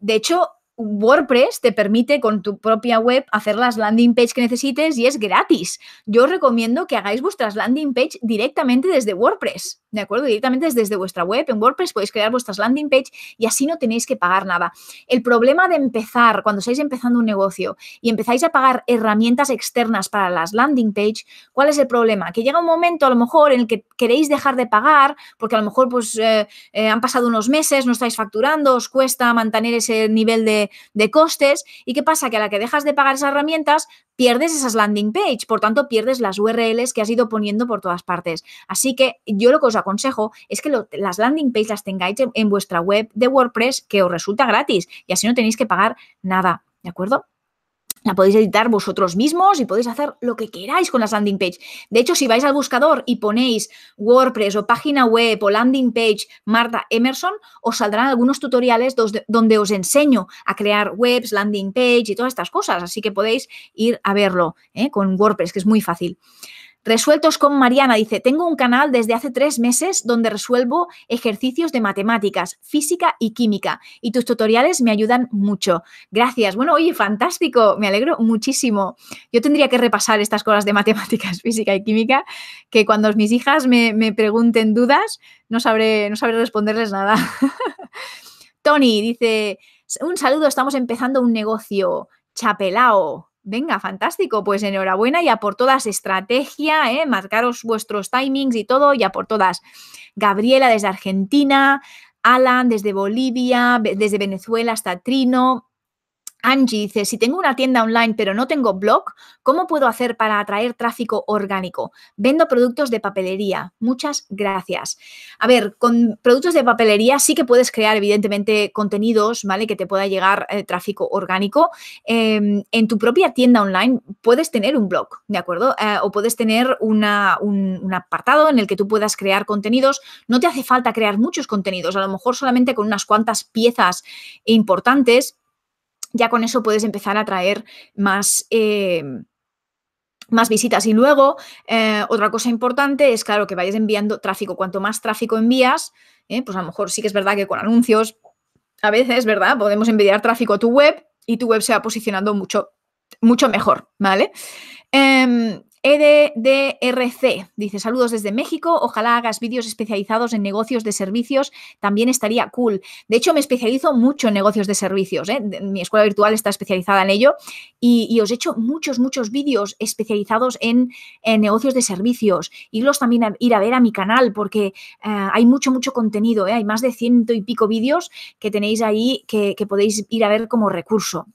De hecho, WordPress te permite con tu propia web hacer las landing page que necesites y es gratis. Yo os recomiendo que hagáis vuestras landing page directamente desde WordPress, ¿de acuerdo? Directamente desde, vuestra web. En WordPress podéis crear vuestras landing page y así no tenéis que pagar nada. El problema de empezar, cuando estáis empezando un negocio y empezáis a pagar herramientas externas para las landing page, ¿cuál es el problema? Que llega un momento a lo mejor en el que queréis dejar de pagar porque a lo mejor pues eh, eh, han pasado unos meses, no estáis facturando, os cuesta mantener ese nivel de de, costes. ¿Y qué pasa? Que a la que dejas de pagar esas herramientas, pierdes esas landing page, por tanto pierdes las URLs que has ido poniendo por todas partes. Así que yo lo que os aconsejo es que las landing page las tengáis en vuestra web de WordPress que os resulta gratis y así no tenéis que pagar nada, ¿de acuerdo? podéis editar vosotros mismos y podéis hacer lo que queráis con las landing page. De hecho, si vais al buscador y ponéis WordPress o página web o landing page Marta Emerson, os saldrán algunos tutoriales donde os enseño a crear webs, landing page y todas estas cosas. Así que podéis ir a verlo ¿eh? con WordPress, que es muy fácil. Resueltos con Mariana dice, tengo un canal desde hace tres meses donde resuelvo ejercicios de matemáticas, física y química y tus tutoriales me ayudan mucho. Gracias. Bueno, oye, fantástico, me alegro muchísimo. Yo tendría que repasar estas cosas de matemáticas, <laughs> física y química, que cuando mis hijas me, me pregunten dudas no sabré, no sabré responderles nada. <laughs> Tony dice, un saludo, estamos empezando un negocio. Chapelao, Venga, fantástico, pues enhorabuena y a por todas estrategia, ¿eh? marcaros vuestros timings y todo, y a por todas. Gabriela desde Argentina, Alan desde Bolivia, desde Venezuela hasta Trino, Angie dice, si tengo una tienda online pero no tengo blog, ¿cómo puedo hacer para atraer tráfico orgánico? Vendo productos de papelería. Muchas gracias. A ver, con productos de papelería sí que puedes crear evidentemente contenidos, ¿vale? Que te pueda llegar eh, tráfico orgánico. Em, en tu propia tienda online puedes tener un blog, ¿de acuerdo? Eh, o puedes tener un, un apartado en el que tú puedas crear contenidos. No te hace falta crear muchos contenidos, a lo mejor solamente con unas cuantas piezas importantes ya con eso puedes empezar a traer más... Eh, más visitas. Y luego, eh, otra cosa importante es, claro, que vayas enviando tráfico. Cuanto más tráfico envías, eh, pues a lo mejor sí que es verdad que con anuncios, a veces, ¿verdad? Podemos enviar tráfico a tu web y tu web se va posicionando mucho, mucho mejor, ¿vale? Em, EDDRC dice: Saludos desde México. Ojalá hagas vídeos especializados en negocios de servicios. También estaría cool. De hecho, me especializo mucho en negocios de servicios. ¿eh? Mi escuela virtual está especializada en ello y, os he hecho muchos, muchos vídeos especializados en, negocios de servicios. Irlos también a ir a ver a mi canal porque eh, hay mucho, mucho contenido. ¿eh? Hay más de ciento y pico vídeos que tenéis ahí que, que podéis ir a ver como recurso.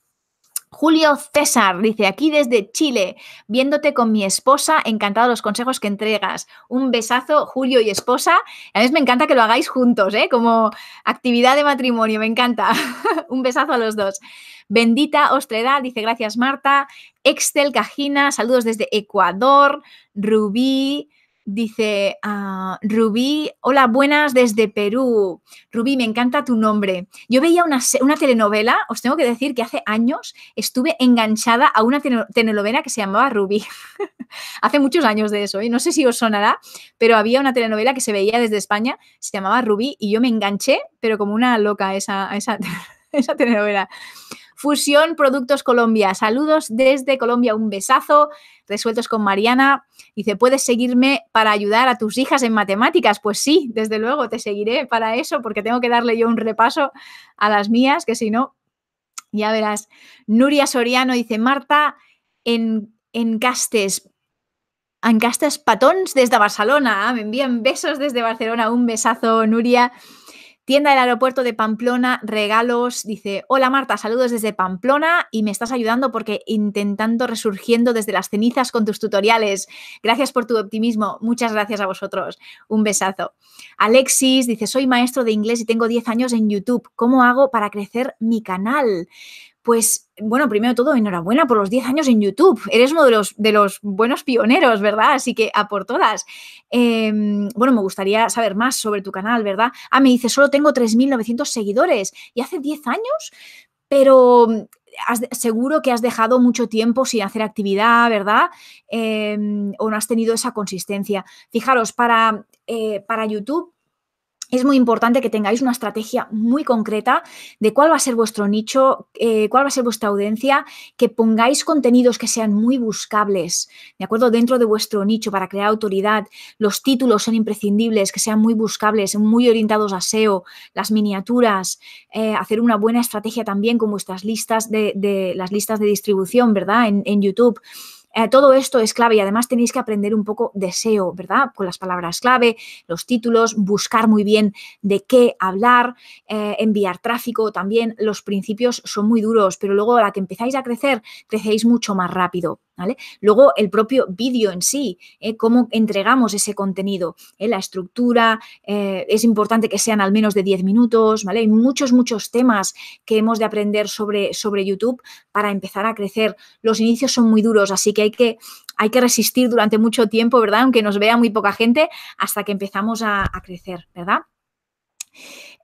Julio César dice, aquí desde Chile, viéndote con mi esposa, encantado los consejos que entregas. Un besazo, Julio y esposa. A mí me encanta que lo hagáis juntos, ¿eh? como actividad de matrimonio, me encanta. <laughs> Un besazo a los dos. Bendita Ostredad dice, gracias Marta. Excel Cajina, saludos desde Ecuador. Rubí, Dice ah, Rubí, hola, buenas desde Perú. Rubí, me encanta tu nombre. Yo veía una, una, telenovela, os tengo que decir que hace años estuve enganchada a una telenovela que se llamaba Rubí. <laughs> hace muchos años de eso, y ¿eh? no sé si os sonará, pero había una telenovela que se veía desde España, se llamaba Rubí, y yo me enganché, pero como una loca esa, esa, <laughs> esa telenovela. Fusión Productos Colombia. Saludos desde Colombia, un besazo. Resueltos con Mariana. Dice, ¿puedes seguirme para ayudar a tus hijas en matemáticas? Pues sí, desde luego, te seguiré para eso porque tengo que darle yo un repaso a las mías, que si no, ya verás. Nuria Soriano dice, Marta, en, en Castes, Patons desde Barcelona. Ah, me envían besos desde Barcelona. Un besazo, Nuria. Tienda del aeropuerto de Pamplona, regalos, dice, hola Marta, saludos desde Pamplona y me estás ayudando porque intentando resurgiendo desde las cenizas con tus tutoriales. Gracias por tu optimismo, muchas gracias a vosotros, un besazo. Alexis dice, soy maestro de inglés y tengo 10 años en YouTube, ¿cómo hago para crecer mi canal? Pues bueno, primero de todo, enhorabuena por los 10 años en YouTube. Eres uno de los, buenos pioneros, ¿verdad? Así que a por todas. Em, bueno, me gustaría saber más sobre tu canal, ¿verdad? Ah, me dice, solo tengo 3.900 seguidores y hace 10 años, pero mm, seguro que has dejado mucho tiempo sin hacer actividad, ¿verdad? Em, o no has tenido esa consistencia. Fijaros, para, eh, para YouTube es muy importante que tengáis una estrategia muy concreta de cuál va a ser vuestro nicho, eh, cuál va a ser vuestra audiencia, que pongáis contenidos que sean muy buscables, ¿de acuerdo? Dentro de vuestro nicho para crear autoridad, los títulos son imprescindibles, que sean muy buscables, muy orientados a SEO, las miniaturas, eh, hacer una buena estrategia también con vuestras listas de, las listas de distribución, ¿verdad? en YouTube, eh, todo esto es clave y además tenéis que aprender un poco de SEO, ¿verdad? Con las palabras clave, los títulos, buscar muy bien de qué hablar, eh, enviar tráfico también. Los principios son muy duros, pero luego a la que empezáis a crecer, crecéis mucho más rápido. Luego el propio vídeo en sí, ¿eh? cómo entregamos ese contenido, ¿eh? la estructura, eh, es importante que sean al menos de 10 minutos, ¿vale? Hay muchos, muchos temas que hemos de aprender sobre, sobre YouTube para empezar a crecer. Los inicios son muy duros, así que hay que hay que resistir durante mucho tiempo, ¿verdad? Aunque nos vea muy poca gente, hasta que empezamos a, a crecer, ¿verdad?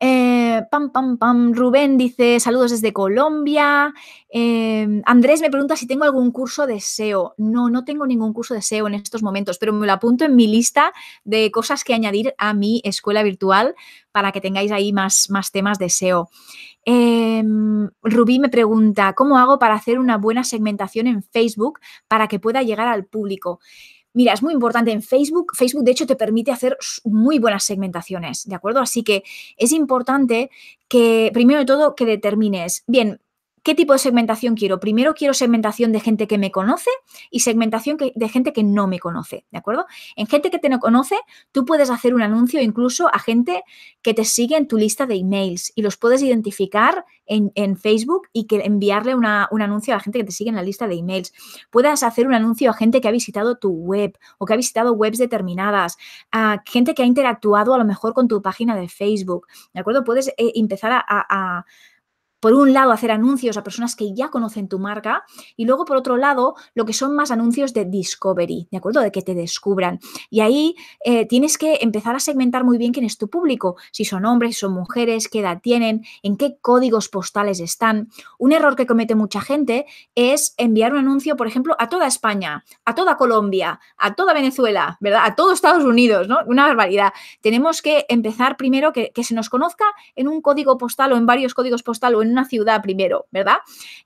Eh, pam, pam, pam. Rubén dice saludos desde Colombia. Em, Andrés me pregunta si tengo algún curso de SEO. No, no tengo ningún curso de SEO en estos momentos, pero me lo apunto en mi lista de cosas que añadir a mi escuela virtual para que tengáis ahí más, más temas de SEO. Em, Rubí me pregunta, ¿cómo hago para hacer una buena segmentación en Facebook para que pueda llegar al público? Mira, es muy importante en Facebook. Facebook, de hecho, te permite hacer muy buenas segmentaciones, ¿de acuerdo? Así que es importante que, primero de todo, que determines, bien, ¿Qué tipo de segmentación quiero? Primero quiero segmentación de gente que me conoce y segmentación de gente que no me conoce, ¿de acuerdo? En gente que te no conoce, tú puedes hacer un anuncio incluso a gente que te sigue en tu lista de emails y los puedes identificar en, Facebook y que enviarle un anuncio a la gente que te sigue en la lista de emails. Puedes hacer un anuncio a gente que ha visitado tu web o que ha visitado webs determinadas, a gente que ha interactuado a lo mejor con tu página de Facebook, ¿de acuerdo? Puedes eh, empezar a por un lado, hacer anuncios a personas que ya conocen tu marca y luego, por otro lado, lo que son más anuncios de discovery, ¿de acuerdo? De que te descubran. Y ahí eh, tienes que empezar a segmentar muy bien quién es tu público, si son hombres, si son mujeres, qué edad tienen, en qué códigos postales están. Un error que comete mucha gente es enviar un anuncio, por ejemplo, a toda España, a toda Colombia, a toda Venezuela, ¿verdad? A todo Estados Unidos, ¿no? Una barbaridad. Tenemos que empezar primero que, que se nos conozca en un código postal o en varios códigos postal o en una ciudad primero, ¿verdad?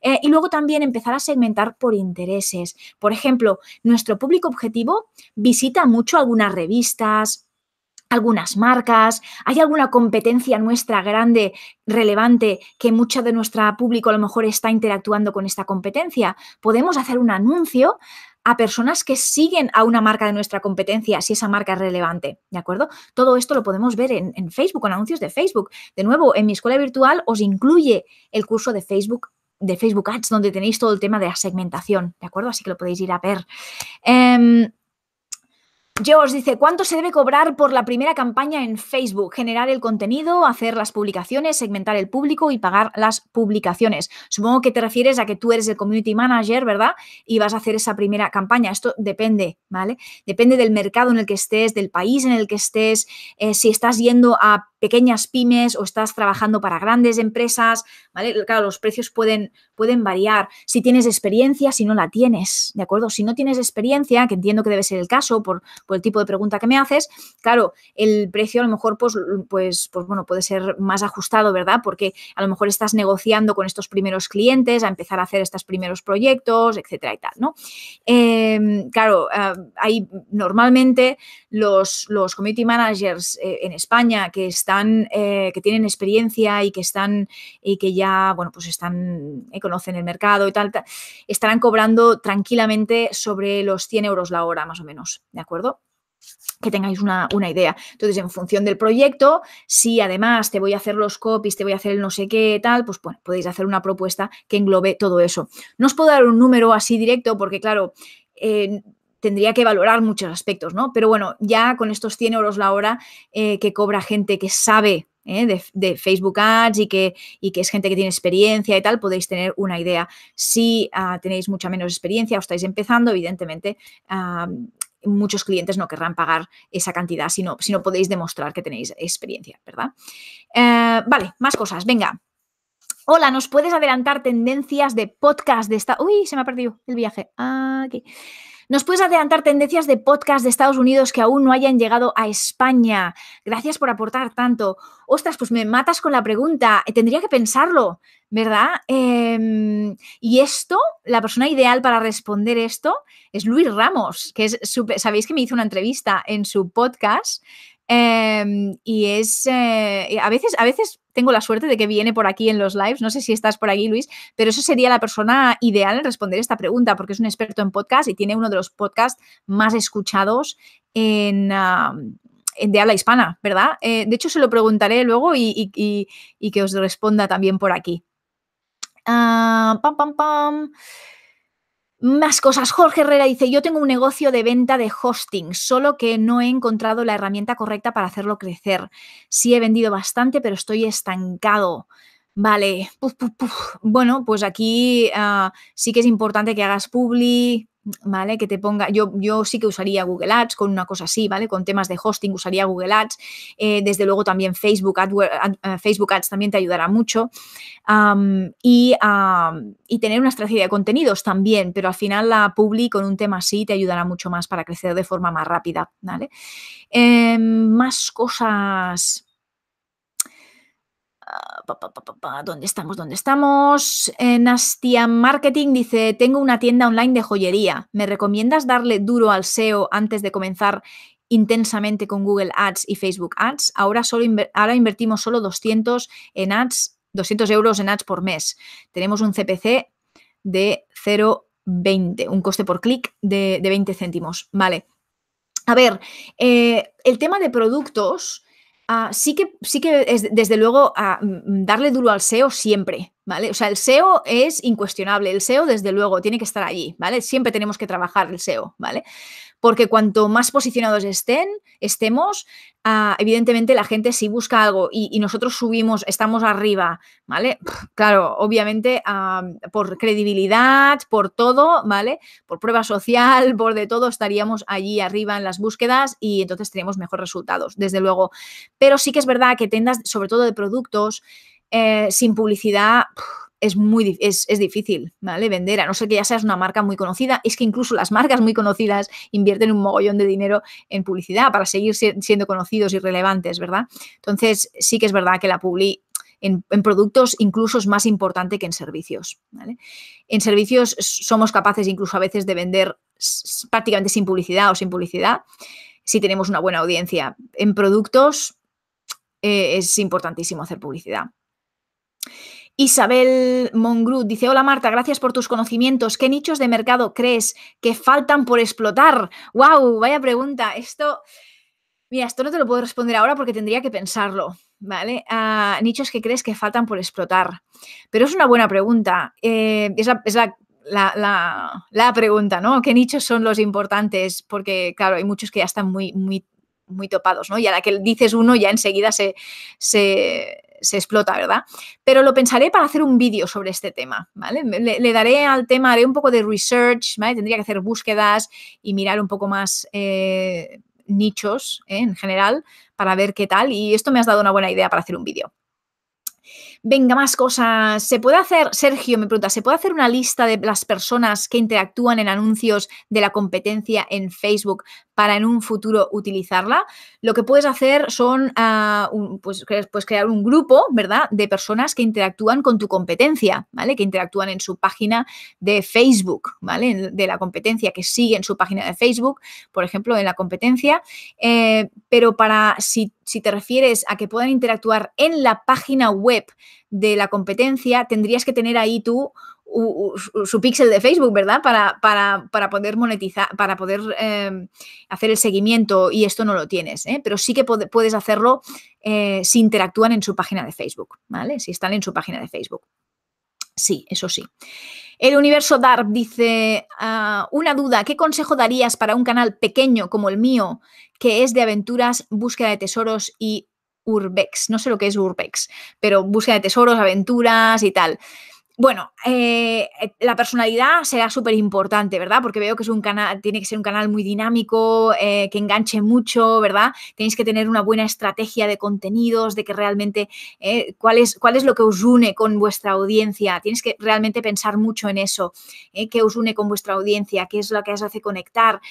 Eh, y luego también empezar a segmentar por intereses. Por ejemplo, nuestro público objetivo visita mucho algunas revistas, algunas marcas, hay alguna competencia nuestra grande, relevante, que mucha de nuestro público a lo mejor está interactuando con esta competencia. Podemos hacer un anuncio a personas que siguen a una marca de nuestra competencia si esa marca es relevante, ¿de acuerdo? Todo esto lo podemos ver en, Facebook, con anuncios de Facebook. De nuevo, en mi escuela virtual os incluye el curso de Facebook de Facebook Ads, donde tenéis todo el tema de la segmentación, ¿de acuerdo? Así que lo podéis ir a ver. Em, os dice, ¿cuánto se debe cobrar por la primera campaña en Facebook? Generar el contenido, hacer las publicaciones, segmentar el público y pagar las publicaciones. Supongo que te refieres a que tú eres el community manager, ¿verdad? Y vas a hacer esa primera campaña. Esto depende, ¿vale? Depende del mercado en el que estés, del país en el que estés, eh, si estás yendo a pequeñas pymes o estás trabajando para grandes empresas, ¿vale? Claro, los precios pueden, pueden variar. Si tienes experiencia, si no la tienes, ¿de acuerdo? Si no tienes experiencia, que entiendo que debe ser el caso por, por el tipo de pregunta que me haces, claro, el precio a lo mejor, pues, pues, pues bueno, puede ser más ajustado, ¿verdad? Porque a lo mejor estás negociando con estos primeros clientes, a empezar a hacer estos primeros proyectos, etcétera y tal, ¿no? Em, claro, ah, hay normalmente los, los community managers eh, en España que están eh, que tienen experiencia y que están, y que ya, bueno, pues están, eh, conocen el mercado y tal, estarán cobrando tranquilamente sobre los 100 euros la hora, más o menos, ¿de acuerdo? que tengáis una, idea. Entonces, en función del proyecto, si además te voy a hacer los copies, te voy a hacer el no sé qué, tal, pues bueno, podéis hacer una propuesta que englobe todo eso. No os puedo dar un número así directo porque, claro, eh, tendría que valorar muchos aspectos, ¿no? Pero bueno, ya con estos 100 euros la hora eh, que cobra gente que sabe eh, de, Facebook Ads y que, y que es gente que tiene experiencia y tal, podéis tener una idea. Si ah, tenéis mucha menos experiencia o estáis empezando, evidentemente ah, muchos clientes no querrán pagar esa cantidad si no, si no podéis demostrar que tenéis experiencia, ¿verdad? Eh, vale, más cosas, venga. Hola, ¿nos puedes adelantar tendencias de podcast de esta... Uy, se me ha perdido el viaje. Ah, aquí. Nos puedes adelantar tendencias de podcast de Estados Unidos que aún no hayan llegado a España. Gracias por aportar tanto. Ostras, pues me matas con la pregunta. Eh, tendría que pensarlo, ¿verdad? Em, y esto, la persona ideal para responder esto es Luis Ramos, que es sabéis que me hizo una entrevista en su podcast. Em, y es eh, a veces, a veces tengo la suerte de que viene por aquí en los lives, no sé si estás por aquí Luis, pero eso sería la persona ideal en responder esta pregunta porque es un experto en podcast y tiene uno de los podcasts más escuchados en... de habla hispana, ¿verdad? Eh, de hecho, se lo preguntaré luego y, que os responda también por aquí. Ah, pam, pam, pam. Más cosas. Jorge Herrera dice, yo tengo un negocio de venta de hosting, solo que no he encontrado la herramienta correcta para hacerlo crecer. Sí he vendido bastante, pero estoy estancado. Vale, bueno, pues aquí ah, sí que es importante que hagas publi, ¿vale? Que te ponga, yo, yo sí que usaría Google Ads con una cosa así, ¿vale? Con temas de hosting usaría Google Ads, eh, desde luego también Facebook, eh, Facebook Ads también te ayudará mucho y, tener una estrategia de contenidos también, pero al final la publi con un tema así te ayudará mucho más para crecer de forma más rápida, ¿vale? Em, más cosas... ¿Dónde estamos? ¿Dónde estamos? Nastia Marketing dice, tengo una tienda online de joyería. ¿Me recomiendas darle duro al SEO antes de comenzar intensamente con Google Ads y Facebook Ads? Ahora, solo ahora invertimos solo 200 en ads, 200 euros en ads por mes. Tenemos un CPC de 0,20, un coste por clic de, 20 céntimos. Vale. A ver, eh, el tema de productos Ah, sí que, sí que es, desde luego, mm, darle duro al SEO siempre, ¿vale? O sea, el SEO es incuestionable, el SEO desde luego tiene que estar allí, ¿vale? Siempre tenemos que trabajar el SEO, ¿vale? porque cuanto más posicionados estén, estemos, ah, evidentemente la gente sí busca algo y, nosotros subimos, estamos arriba, ¿vale? <laughs> claro, obviamente por credibilidad, por todo, ¿vale? Por prueba social, <laughs> por de todo, estaríamos allí arriba en las búsquedas y entonces tenemos mejores resultados, desde luego. Pero sí que es verdad que tendas, sobre todo de productos, eh, sin publicidad es muy es, es difícil, ¿vale? Vender, a no ser que ya seas una marca muy conocida. Es que incluso las marcas muy conocidas invierten un mogollón de dinero en publicidad para seguir siendo conocidos y relevantes, ¿verdad? Entonces, sí que es verdad que la publi en, productos incluso es más importante que en servicios. En servicios somos capaces incluso a veces de vender prácticamente sin publicidad o sin publicidad si tenemos una buena audiencia. En productos eh, es importantísimo hacer publicidad. Isabel Mongrud dice, hola Marta, gracias por tus conocimientos. ¿Qué nichos de mercado crees que faltan por explotar? ¡Wow! Vaya pregunta. Esto, mira, esto no te lo puedo responder ahora porque tendría que pensarlo, ¿vale? Ah, nichos que crees que faltan por explotar. Pero es una buena pregunta. Eh, es, la, pregunta, ¿no? ¿Qué nichos son los importantes? Porque, claro, hay muchos que ya están muy, muy muy topados, ¿no? Y a la que dices uno ya enseguida se, se, se explota, ¿verdad? Pero lo pensaré para hacer un vídeo sobre este tema, ¿vale? Le, daré al tema, haré un poco de research, ¿vale? Tendría que hacer búsquedas y mirar un poco más eh, nichos ¿eh? en general para ver qué tal. Y esto me has dado una buena idea para hacer un vídeo. Venga, más cosas. ¿Se puede hacer, Sergio me pregunta, ¿se puede hacer una lista de las personas que interactúan en anuncios de la competencia en Facebook para en un futuro utilizarla? Lo que puedes hacer son, ah, pues, crear un grupo, ¿verdad?, de personas que interactúan con tu competencia, ¿vale? Que interactúan en su página de Facebook, ¿vale? De la competencia, que siguen su página de Facebook, por ejemplo, en la competencia. Eh, pero para, si, si te refieres a que puedan interactuar en la página web, de la competencia, tendrías que tener ahí tú su píxel de Facebook, ¿verdad? Para, para, poder monetizar, para poder em, hacer el seguimiento y esto no lo tienes, ¿eh? pero sí que puedes hacerlo eh, si interactúan en su página de Facebook, ¿vale? Si están en su página de Facebook. Sí, eso sí. El universo DARP dice, ah, una duda, ¿qué consejo darías para un canal pequeño como el mío, que es de aventuras, búsqueda de tesoros y Urbex. No sé lo que es Urbex, pero búsqueda de tesoros, aventuras y tal. Bueno, eh, eh, la personalidad será súper importante, ¿verdad? Porque veo que es un canal, tiene que ser un canal muy dinámico, eh, que enganche mucho, ¿verdad? Tenéis que tener una buena estrategia de contenidos, de que realmente cuál, es, cuál es lo que os une con vuestra audiencia. Tienes que realmente pensar mucho en eso, qué os une con vuestra audiencia, qué es lo que os hace conectar,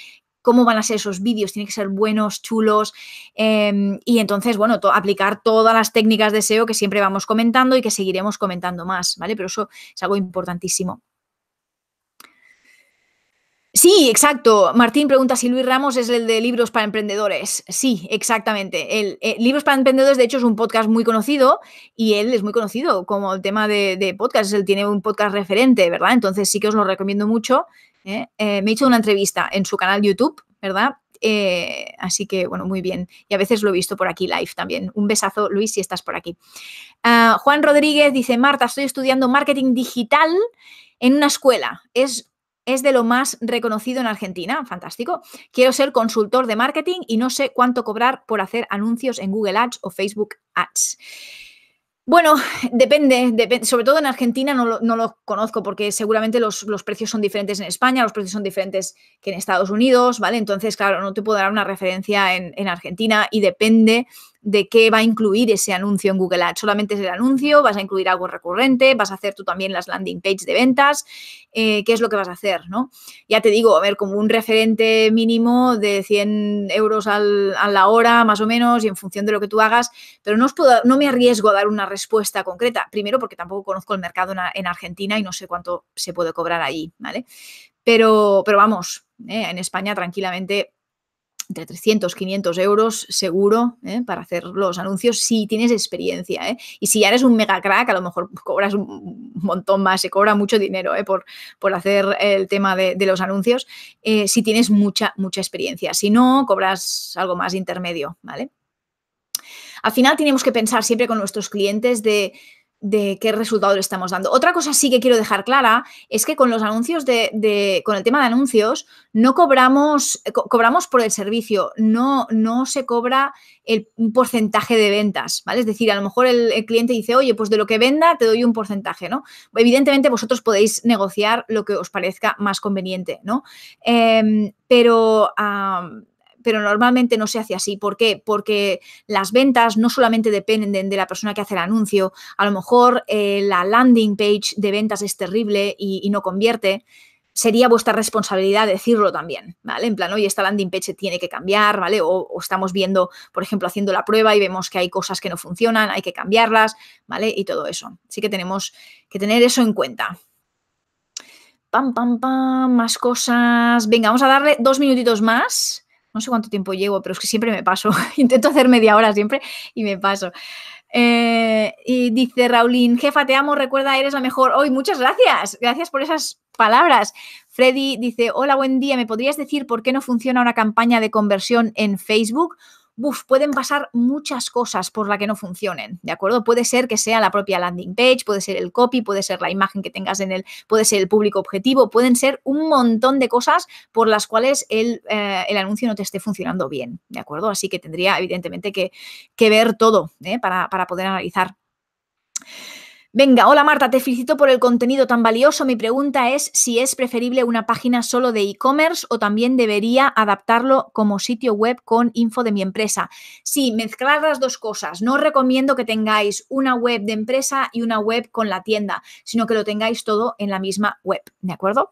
cómo van a ser esos vídeos, tienen que ser buenos, chulos. Em, y entonces, bueno, aplicar todas las técnicas de SEO que siempre vamos comentando y que seguiremos comentando más, ¿vale? Pero eso es algo importantísimo. Sí, exacto. Martín pregunta si Luis Ramos es el de Libros para Emprendedores. Sí, exactamente. Eh, libros para Emprendedores, de hecho, es un podcast muy conocido y él es muy conocido como el tema de, de podcast. Él tiene un podcast referente, ¿verdad? Entonces sí que os lo recomiendo mucho. ¿eh? Eh, me hizo hecho una entrevista en su canal YouTube, ¿verdad? Eh, así que, bueno, muy bien. Y a veces lo he visto por aquí live también. Un besazo, Luis, si estás por aquí. Ah, Juan Rodríguez dice, Marta, estoy estudiando marketing digital en una escuela. Es, es de lo más reconocido en Argentina. Fantástico. Quiero ser consultor de marketing y no sé cuánto cobrar por hacer anuncios en Google Ads o Facebook Ads. Bueno, depende, depende, sobre todo en Argentina no lo, no conozco porque seguramente los, los, precios son diferentes en España, los precios son diferentes que en Estados Unidos, ¿vale? Entonces, claro, no te puedo dar una referencia en, en Argentina y depende de qué va a incluir ese anuncio en Google Ads. Solamente es el anuncio, vas a incluir algo recurrente, vas a hacer tú también las landing page de ventas, eh, qué es lo que vas a hacer, ¿no? Ya te digo, a ver, como un referente mínimo de 100 euros a la hora, más o menos, y en función de lo que tú hagas, pero no, puedo, no me arriesgo a dar una respuesta concreta, primero porque tampoco conozco el mercado en, Argentina y no sé cuánto se puede cobrar ahí, ¿vale? Pero, pero vamos, ¿eh? en España tranquilamente entre 300, 500 euros seguro ¿eh? para hacer los anuncios si tienes experiencia. ¿eh? Y si ya eres un mega crack, a lo mejor cobras un montón más, se cobra mucho dinero ¿eh? por, por, hacer el tema de, de los anuncios, si tienes mucha, mucha experiencia. Si no, cobras algo más intermedio, ¿vale? Al final tenemos que pensar siempre con nuestros clientes de de qué resultado le estamos dando. Otra cosa sí que quiero dejar clara es que con los anuncios de, con el tema de anuncios, no cobramos, eh, cobramos por el servicio, no, no se cobra el un porcentaje de ventas, ¿vale? Es decir, a lo mejor el, cliente dice, oye, pues de lo que venda te doy un porcentaje, ¿no? Evidentemente vosotros podéis negociar lo que os parezca más conveniente, ¿no? Em, pero pero normalmente no se hace así. ¿Por qué? Porque las ventas no solamente dependen de la persona que hace el anuncio, a lo mejor eh, la landing page de ventas es terrible y, no convierte sería vuestra responsabilidad decirlo también, ¿vale? En plan, oye, esta landing page tiene que cambiar, ¿vale? O, o, estamos viendo, por ejemplo, haciendo la prueba y vemos que hay cosas que no funcionan, hay que cambiarlas, ¿vale? Y todo eso. Así que tenemos que tener eso en cuenta. Pam, pam, pam, más cosas. Venga, vamos a darle dos minutitos más no sé cuánto tiempo llevo, pero es que siempre me paso. <laughs> Intento hacer media hora siempre y me paso. Eh, y dice Raulín, jefa, te amo, recuerda, eres la mejor. Hoy, muchas gracias. Gracias por esas palabras. Freddy dice, hola, buen día. ¿Me podrías decir por qué no funciona una campaña de conversión en Facebook? pueden pasar muchas cosas por la que no funcionen, ¿de acuerdo? Puede ser que sea la propia landing page, puede ser el copy, puede ser la imagen que tengas en el, puede ser el público objetivo, pueden ser un montón de cosas por las cuales el, eh, anuncio no te esté funcionando bien, ¿de acuerdo? Así que tendría evidentemente que, ver todo ¿eh? para, para poder analizar. Venga, hola Marta, te felicito por el contenido tan valioso. Mi pregunta es si es preferible una página solo de e-commerce o también debería adaptarlo como sitio web con info de mi empresa. Sí, mezclar las dos cosas. No recomiendo que tengáis una web de empresa y una web con la tienda, sino que lo tengáis todo en la misma web, ¿de acuerdo?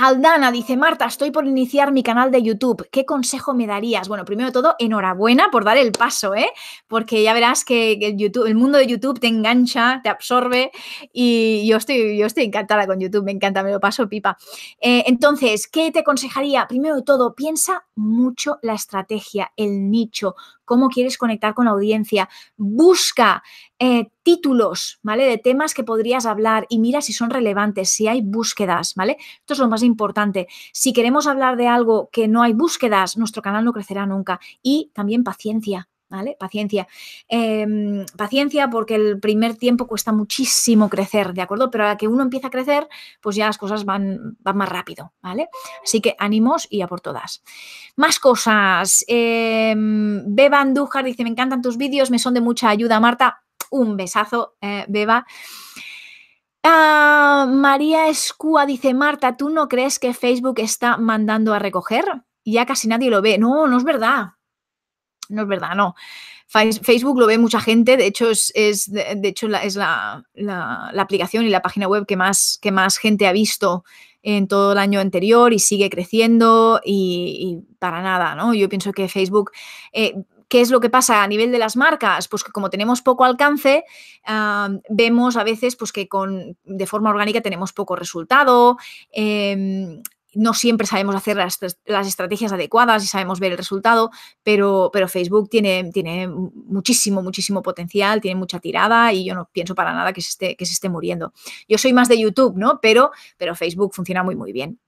Aldana dice, Marta, estoy por iniciar mi canal de YouTube. ¿Qué consejo me darías? Bueno, primero de todo, enhorabuena por dar el paso, ¿eh? Porque ya verás que el, YouTube, el mundo de YouTube te engancha, te absorbe y yo estoy, yo estoy encantada con YouTube, me encanta, me lo paso pipa. Eh, entonces, ¿qué te aconsejaría? Primero de todo, piensa mucho la estrategia, el nicho, cómo quieres conectar con la audiencia. Busca eh, títulos, ¿vale? De temas que podrías hablar y mira si son relevantes, si hay búsquedas, ¿vale? Esto es lo más importante. Si queremos hablar de algo que no hay búsquedas, nuestro canal no crecerá nunca. Y también paciencia, ¿vale? Paciencia. Em, paciencia porque el primer tiempo cuesta muchísimo crecer, ¿de acuerdo? Pero a que uno empieza a crecer, pues ya las cosas van, van más rápido, ¿vale? Así que ánimos y a por todas. Más cosas. Em, Beba Andújar dice, me encantan tus vídeos, me son de mucha ayuda, Marta. Un besazo, eh, Beba. Ah, María Escua dice, Marta, ¿tú no crees que Facebook está mandando a recoger? Ya casi nadie lo ve. No, no es verdad no es verdad, no. Facebook lo ve mucha gente, de hecho es, de, hecho la, es la, aplicación y la página web que más, que más gente ha visto en todo el año anterior y sigue creciendo y, para nada, ¿no? Yo pienso que Facebook... Eh, ¿Qué es lo que pasa a nivel de las marcas? Pues que como tenemos poco alcance, vemos a veces pues, que con, de forma orgánica tenemos poco resultado. Em, no siempre sabemos hacer las, estrategias adecuadas y sabemos ver el resultado, pero, pero Facebook tiene, tiene, muchísimo, muchísimo potencial, tiene mucha tirada y yo no pienso para nada que se esté, que se esté muriendo. Yo soy más de YouTube, ¿no? Pero, pero Facebook funciona muy, muy bien.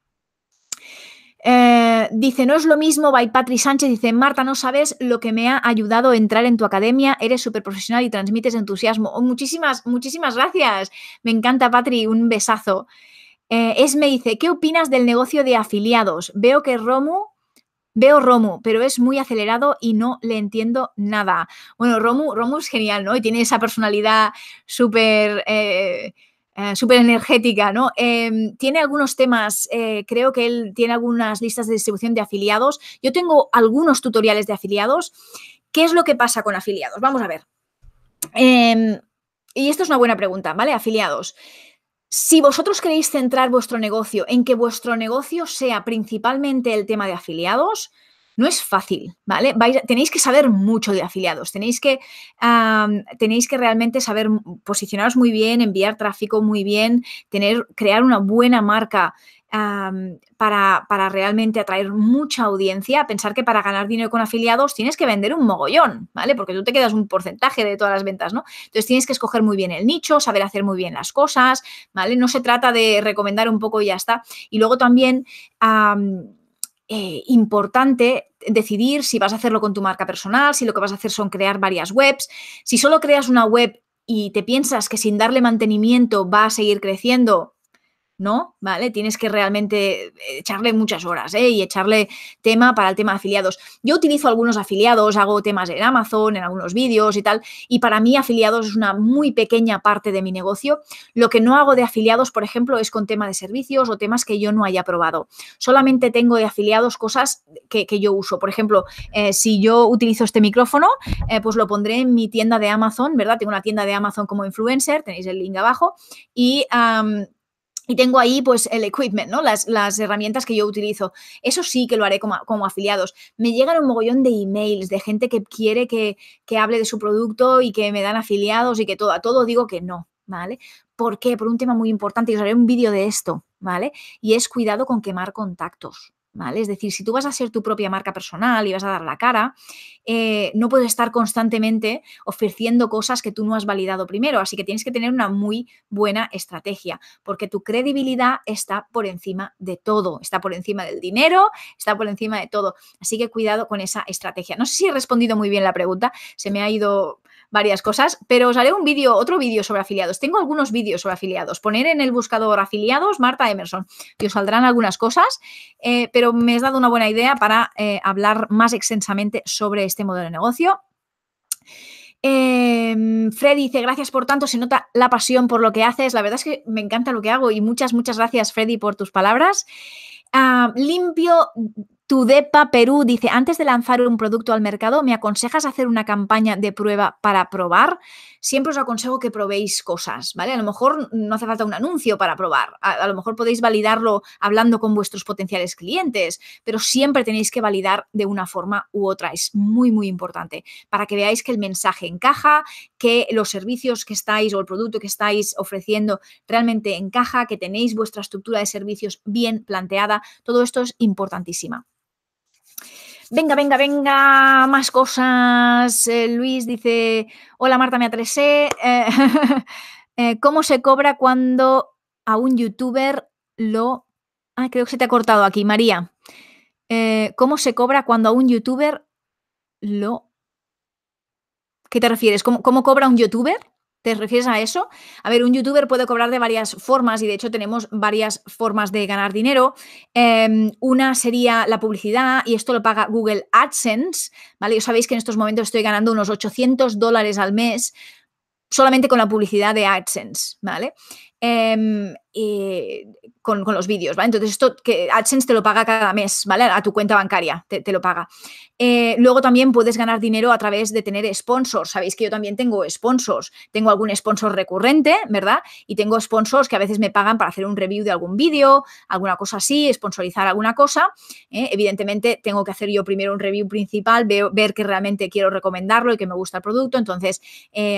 Eh, dice, no es lo mismo, by Patri Sánchez, dice, Marta, no sabes lo que me ha ayudado a entrar en tu academia, eres súper profesional y transmites entusiasmo. Oh, muchísimas, muchísimas gracias. Me encanta, Patri, un besazo. Eh, es me dice, ¿qué opinas del negocio de afiliados? Veo que Romu, veo Romu, pero es muy acelerado y no le entiendo nada. Bueno, Romu, Romu es genial, ¿no? Y tiene esa personalidad súper... Eh, eh, súper energética, ¿no? Em, tiene algunos temas, creo que él tiene algunas listas de distribución de afiliados. Yo tengo algunos tutoriales de afiliados. ¿Qué es lo que pasa con afiliados? Vamos a ver. Em, y esto es una buena pregunta, ¿vale? Afiliados. Si vosotros queréis centrar vuestro negocio en que vuestro negocio sea principalmente el tema de afiliados, no es fácil, ¿vale? tenéis que saber mucho de afiliados, tenéis que, tenéis que realmente saber posicionaros muy bien, enviar tráfico muy bien, tener, crear una buena marca para, realmente atraer mucha audiencia, pensar que para ganar dinero con afiliados tienes que vender un mogollón, ¿vale? Porque tú te quedas un porcentaje de todas las ventas, ¿no? Entonces tienes que escoger muy bien el nicho, saber hacer muy bien las cosas, ¿vale? No se trata de recomendar un poco y ya está. Y luego también... Eh, importante decidir si vas a hacerlo con tu marca personal, si lo que vas a hacer son crear varias webs. Si solo creas una web y te piensas que sin darle mantenimiento va a seguir creciendo, ¿no? ¿Vale? Tienes que realmente eh, echarle muchas horas ¿eh? y echarle tema para el tema de afiliados. Yo utilizo algunos afiliados, hago temas en Amazon, en algunos vídeos y tal, y para mí afiliados es una muy pequeña parte de mi negocio. Lo que no hago de afiliados, por ejemplo, es con tema de servicios o temas que yo no haya probado. Solamente tengo de afiliados cosas que, yo uso. Por ejemplo, eh, si yo utilizo este micrófono, pues lo pondré en mi tienda de Amazon, ¿verdad? Tengo una tienda de Amazon como influencer, tenéis el link abajo, y y tengo ahí pues el equipment, ¿no? Las, las, herramientas que yo utilizo. Eso sí que lo haré como, afiliados. Me llegan un mogollón de emails de gente que quiere que, que, hable de su producto y que me dan afiliados y que todo, a todo digo que no, ¿vale? ¿Por qué? Por un tema muy importante y os haré un vídeo de esto, ¿vale? Y es cuidado con quemar contactos. Es decir, si tú vas a ser tu propia marca personal y vas a dar la cara, eh, no puedes estar constantemente ofreciendo cosas que tú no has validado primero, así que tienes que tener una muy buena estrategia, porque tu credibilidad está por encima de todo, está por encima del dinero, está por encima de todo, así que cuidado con esa estrategia. No sé si he respondido muy bien la pregunta, se me ha ido varias cosas, pero os haré un vídeo, otro vídeo sobre afiliados. Tengo algunos vídeos sobre afiliados. Poner en el buscador afiliados Marta Emerson y os saldrán algunas cosas, eh, pero me has dado una buena idea para eh, hablar más extensamente sobre este modelo de negocio. Freddy em, Fred dice, gracias por tanto, se nota la pasión por lo que haces. La verdad es que me encanta lo que hago y muchas, muchas gracias, Freddy, por tus palabras. Ah, limpio Tudepa Perú dice, antes de lanzar un producto al mercado, ¿me aconsejas hacer una campaña de prueba para probar? Siempre os aconsejo que probéis cosas, ¿vale? A lo mejor no hace falta un anuncio para probar, a, lo mejor podéis validarlo hablando con vuestros potenciales clientes, pero siempre tenéis que validar de una forma u otra, es muy, muy importante, para que veáis que el mensaje encaja, que los servicios que estáis o el producto que estáis ofreciendo realmente encaja, que tenéis vuestra estructura de servicios bien planteada, todo esto es importantísima. Venga, venga, venga, más cosas. Eh, Luis dice, hola Marta, me atresé. Eh, <laughs> eh, ¿Cómo se cobra cuando a un youtuber lo... Ah, creo que se te ha cortado aquí, María. ¿Cómo se cobra cuando a un youtuber lo... ¿Qué te refieres? ¿Cómo, cómo cobra un youtuber? ¿Te refieres a eso? A ver, un youtuber puede cobrar de varias formas y de hecho tenemos varias formas de ganar dinero. Em, una sería la publicidad y esto lo paga Google AdSense, ¿vale? Yo sabéis que en estos momentos estoy ganando unos 800 dólares al mes solamente con la publicidad de AdSense, ¿vale? Em, eh, con, los vídeos, ¿vale? Entonces, esto que AdSense te lo paga cada mes, ¿vale? A tu cuenta bancaria te, lo paga. Eh, luego también puedes ganar dinero a través de tener sponsors. Sabéis que yo también tengo sponsors. Tengo algún sponsor recurrente, ¿verdad? Y tengo sponsors que a veces me pagan para hacer un review de algún vídeo, alguna cosa así, sponsorizar alguna cosa. ¿eh? Evidentemente, tengo que hacer yo primero un review principal, ver que realmente quiero recomendarlo y que me gusta el producto. Entonces,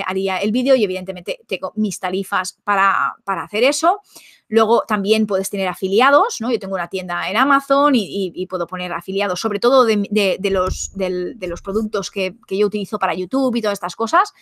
haría el vídeo y evidentemente tengo mis tarifas para hacer eso. Luego también puedes tener afiliados, ¿no? Yo tengo una tienda en Amazon y, puedo poner afiliados, sobre todo de, los, de, los productos que, yo utilizo para YouTube y todas estas cosas.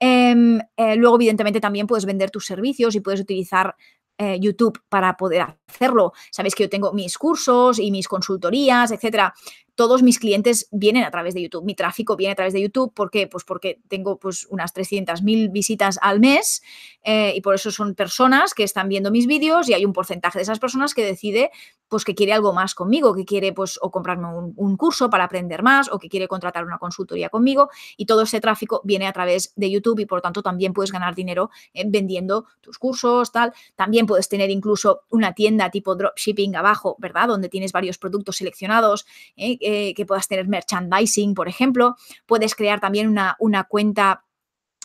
Em, eh, luego, evidentemente, también puedes vender tus servicios y puedes utilizar eh, YouTube para poder hacerlo. Sabéis que yo tengo mis cursos y mis consultorías, etcétera. Todos mis clientes vienen a través de YouTube. Mi tráfico viene a través de YouTube. ¿Por qué? Pues porque tengo pues, unas 300.000 visitas al mes eh, y por eso son personas que están viendo mis vídeos y hay un porcentaje de esas personas que decide pues, que quiere algo más conmigo, que quiere pues, o comprarme un, curso para aprender más o que quiere contratar una consultoría conmigo y todo ese tráfico viene a través de YouTube y por lo tanto también puedes ganar dinero eh, vendiendo tus cursos, tal. También puedes tener incluso una tienda tipo dropshipping abajo, ¿verdad? Donde tienes varios productos seleccionados, ¿eh? Eh, que puedas tener merchandising, por ejemplo. Puedes crear también una, una cuenta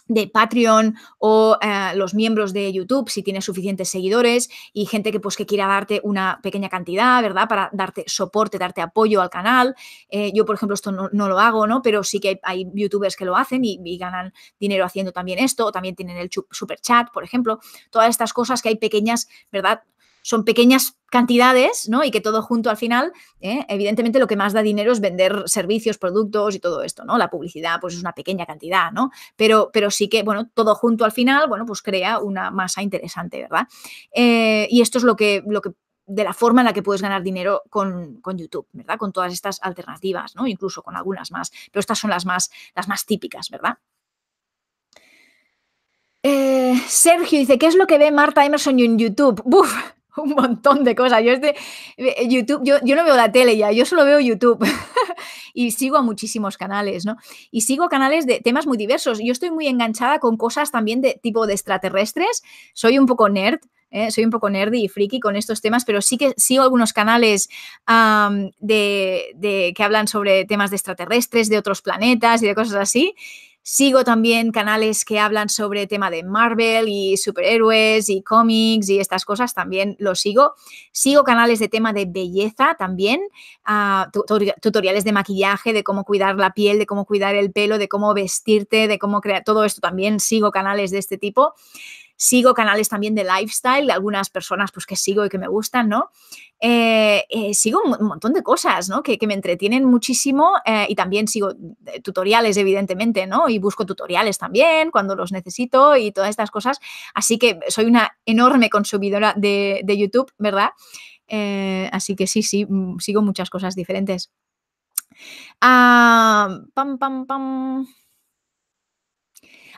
de Patreon o eh, los miembros de YouTube si tienes suficientes seguidores y gente que pues que quiera darte una pequeña cantidad, ¿verdad? Para darte soporte, darte apoyo al canal. Eh, yo, por ejemplo, esto no, lo hago, ¿no? Pero sí que hay, youtubers que lo hacen y, y, ganan dinero haciendo también esto, o también tienen el super chat, por ejemplo. Todas estas cosas que hay pequeñas, ¿verdad? son pequeñas cantidades, ¿no? Y que todo junto al final, ¿eh? evidentemente lo que más da dinero es vender servicios, productos y todo esto, ¿no? La publicidad, pues es una pequeña cantidad, ¿no? Pero, pero sí que, bueno, todo junto al final, bueno, pues crea una masa interesante, ¿verdad? Eh, y esto es lo que, lo que de la forma en la que puedes ganar dinero con, YouTube, ¿verdad? Con todas estas alternativas, ¿no? Incluso con algunas más, pero estas son las más, las más típicas, ¿verdad? Eh, Sergio dice, ¿qué es lo que ve Marta Emerson en YouTube? ¡Buf! <laughs> un montón de cosas. Yo este, eh, YouTube, yo, no veo la tele ya, yo solo veo YouTube <laughs> y sigo a muchísimos canales, ¿no? Y sigo canales de temas muy diversos. Yo estoy muy enganchada con cosas también de tipo de extraterrestres. Soy un poco nerd. ¿eh? soy un poco nerdy y friki con estos temas, pero sí que sigo algunos canales de, de, que hablan sobre temas de extraterrestres, de otros planetas y de cosas así. Sigo también canales que hablan sobre tema de Marvel y superhéroes y cómics y estas cosas, también lo sigo. Sigo canales de tema de belleza también, ah, tutoriales de maquillaje, de cómo cuidar la piel, de cómo cuidar el pelo, de cómo vestirte, de cómo crear todo esto también. Sigo canales de este tipo. Sigo canales también de lifestyle, de algunas personas pues, que sigo y que me gustan, ¿no? Eh, eh, sigo un montón de cosas, ¿no? Que, me entretienen muchísimo eh, y también sigo tutoriales, evidentemente, ¿no? Y busco tutoriales también cuando los necesito y todas estas cosas. Así que soy una enorme consumidora de, YouTube, ¿verdad? así que sí, sí, mm, sigo muchas cosas diferentes. Ah, pam, pam, pam.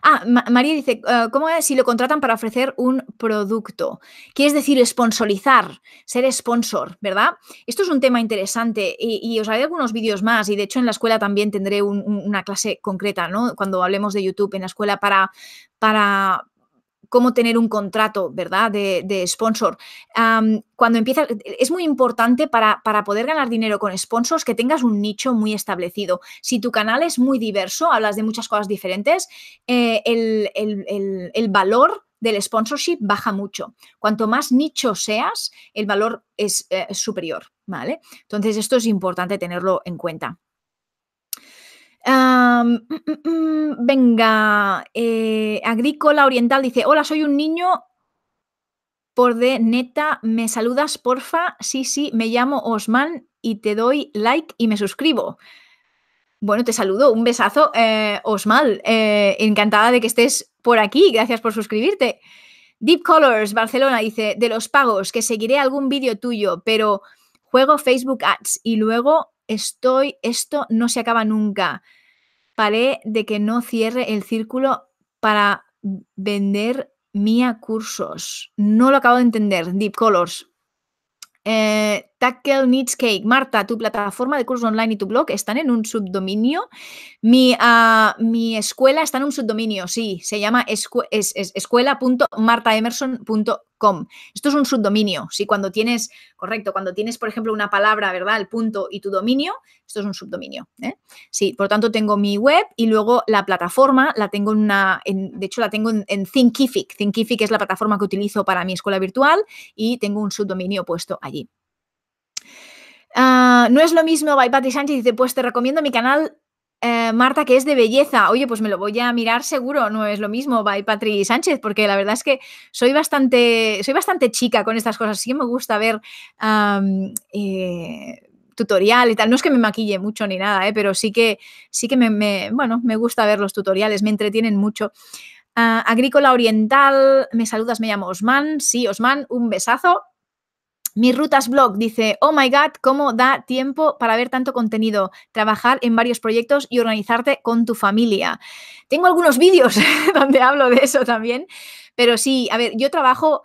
Ah, María dice, eh, ¿cómo es si lo contratan para ofrecer un producto? Quieres decir, sponsorizar, ser sponsor, ¿verdad? Esto es un tema interesante y, os haré algunos vídeos más y de hecho en la escuela también tendré una clase concreta, ¿no? Cuando hablemos de YouTube en la escuela para, para, cómo tener un contrato, ¿verdad? De, sponsor. cuando empiezas, es muy importante para, para, poder ganar dinero con sponsors que tengas un nicho muy establecido. Si tu canal es muy diverso, hablas de muchas cosas diferentes, eh, el, el, el, valor del sponsorship baja mucho. Cuanto más nicho seas, el valor es eh, superior, ¿vale? Entonces, esto es importante tenerlo en cuenta. Mm, mm, mm, venga, eh, Agrícola Oriental dice, hola, soy un niño por de neta, ¿me saludas, porfa? Sí, sí, me llamo Osman y te doy like y me suscribo. Bueno, te saludo, un besazo, eh, Osman. Eh, encantada de que estés por aquí, gracias por suscribirte. Deep Colors Barcelona dice, de los pagos, que seguiré algún vídeo tuyo, pero juego Facebook Ads y luego estoy, esto no se acaba nunca. Paré de que no cierre el círculo para vender mía cursos. No lo acabo de entender, Deep Colors. Eh, Tackle Needs Cake. Marta, tu plataforma de cursos online y tu blog están en un subdominio. Mi, ah, escuela está en un subdominio, sí, se llama escuela.martaemerson.com. Esto es un subdominio, sí, cuando tienes, correcto, cuando tienes, por ejemplo, una palabra, ¿verdad? El punto y tu dominio, esto es un subdominio. ¿eh? Sí, por lo tanto, tengo mi web y luego la plataforma la tengo en una, de hecho, la tengo en Thinkific. Thinkific es la plataforma que utilizo para mi escuela virtual y tengo un subdominio puesto allí. Ah, no es lo mismo by Patty Sánchez, dice, pues te recomiendo mi canal eh, Marta, que es de belleza. Oye, pues me lo voy a mirar seguro, no es lo mismo by Patri Sánchez, porque la verdad es que soy bastante, soy bastante chica con estas cosas. Sí me gusta ver eh, tutorial y tal. No es que me maquille mucho ni nada, eh, pero sí que, sí que me, bueno, me gusta ver los tutoriales, me entretienen mucho. Ah, Agrícola Oriental, me saludas, me llamo Osman. Sí, Osman, un besazo. Mi rutas blog dice, oh my god, ¿cómo da tiempo para ver tanto contenido? Trabajar en varios proyectos y organizarte con tu familia. Tengo algunos vídeos <laughs> donde hablo de eso también, pero sí, a ver, yo trabajo,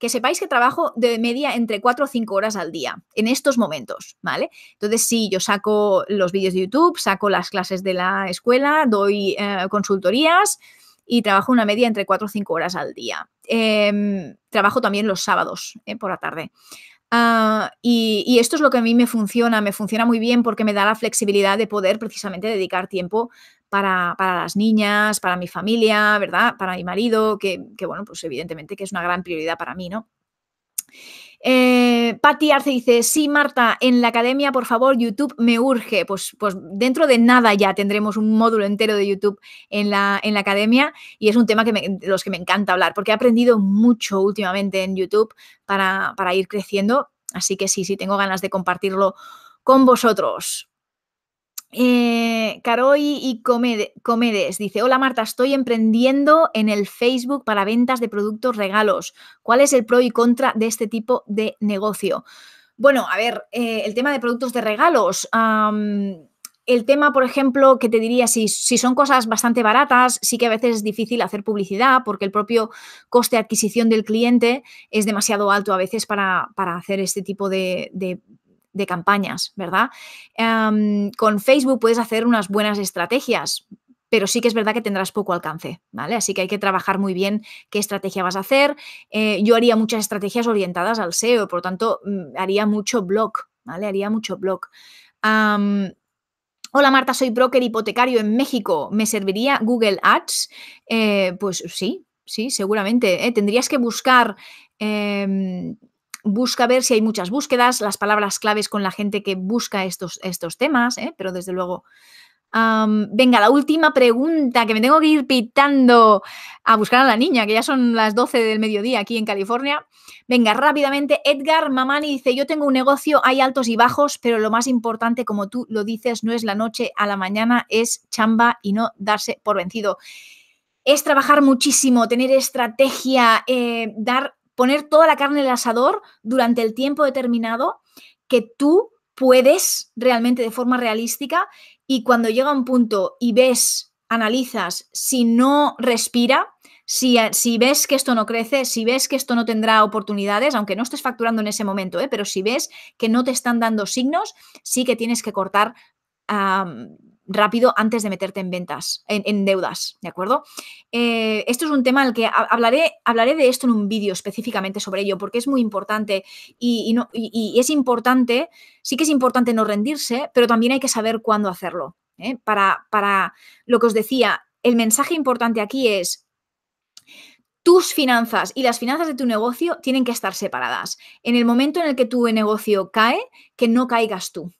que sepáis que trabajo de media entre 4 o 5 horas al día, en estos momentos, ¿vale? Entonces sí, yo saco los vídeos de YouTube, saco las clases de la escuela, doy eh, consultorías, y trabajo una media entre 4 o 5 horas al día. Em, trabajo también los sábados eh, por la tarde. Ah, y, esto es lo que a mí me funciona, me funciona muy bien porque me da la flexibilidad de poder precisamente dedicar tiempo para, las niñas, para mi familia, ¿verdad? Para mi marido, que, bueno, pues evidentemente que es una gran prioridad para mí, ¿no? Eh, Patti Arce dice, sí, Marta, en la academia, por favor, YouTube me urge. Pues, pues dentro de nada ya tendremos un módulo entero de YouTube en la, en la academia y es un tema que los que me encanta hablar, porque he aprendido mucho últimamente en YouTube para, para ir creciendo. Así que sí, sí, tengo ganas de compartirlo con vosotros. Caroy eh, y Comedes dice: Hola Marta, estoy emprendiendo en el Facebook para ventas de productos regalos. ¿Cuál es el pro y contra de este tipo de negocio? Bueno, a ver, eh, el tema de productos de regalos. el tema, por ejemplo, que te diría, si, si, son cosas bastante baratas, sí que a veces es difícil hacer publicidad porque el propio coste de adquisición del cliente es demasiado alto a veces para, hacer este tipo de de campañas, ¿verdad? Em, con Facebook puedes hacer unas buenas estrategias, pero sí que es verdad que tendrás poco alcance, ¿vale? Así que hay que trabajar muy bien qué estrategia vas a hacer. Eh, yo haría muchas estrategias orientadas al SEO, por lo tanto, mm, haría mucho blog, ¿vale? Haría mucho blog. Hola Marta, soy broker hipotecario en México. ¿Me serviría Google Ads? Eh, pues sí, sí, seguramente. ¿eh? Tendrías que buscar em, busca ver si hay muchas búsquedas, las palabras claves con la gente que busca estos, estos temas, ¿eh? pero desde luego. venga, la última pregunta, que me tengo que ir pitando a buscar a la niña, que ya son las 12 del mediodía aquí en California. Venga, rápidamente, Edgar Mamani dice, yo tengo un negocio, hay altos y bajos, pero lo más importante, como tú lo dices, no es la noche a la mañana, es chamba y no darse por vencido es trabajar muchísimo, tener estrategia, eh, dar poner toda la carne en el asador durante el tiempo determinado que tú puedes realmente de forma realística y cuando llega un punto y ves, analizas, si no respira, si, si, ves que esto no crece, si ves que esto no tendrá oportunidades, aunque no estés facturando en ese momento, ¿eh? pero si ves que no te están dando signos, sí que tienes que cortar rápido antes de meterte en ventas, en, deudas, ¿de acuerdo? Eh, esto es un tema al que hablaré, hablaré de esto en un vídeo específicamente sobre ello, porque es muy importante y, es importante, sí que es importante no rendirse, pero también hay que saber cuándo hacerlo. ¿eh? Para, para lo que os decía, el mensaje importante aquí es, tus finanzas y las finanzas de tu negocio tienen que estar separadas. En el momento en el que tu negocio cae, que no caigas tú,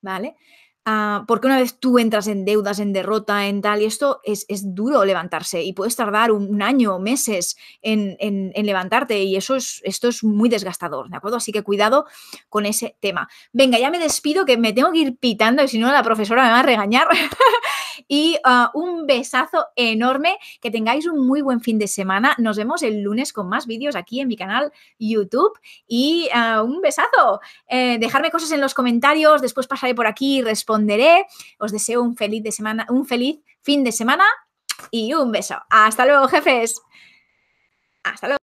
¿vale? Ah, porque una vez tú entras en deudas, en derrota, en tal, y esto es, duro levantarse y puedes tardar un, año año, meses en, levantarte y eso es, esto es muy desgastador, ¿de acuerdo? Así que cuidado con ese tema. Venga, ya me despido que me tengo que ir pitando y si no la profesora me va a regañar. <laughs> y ah, un besazo enorme, que tengáis un muy buen fin de semana. Nos vemos el lunes con más vídeos aquí en mi canal YouTube y ah, un besazo. Eh, dejarme cosas en los comentarios, después pasaré por aquí y os deseo un feliz, de semana, un feliz fin de semana y un beso. Hasta luego, jefes. Hasta luego.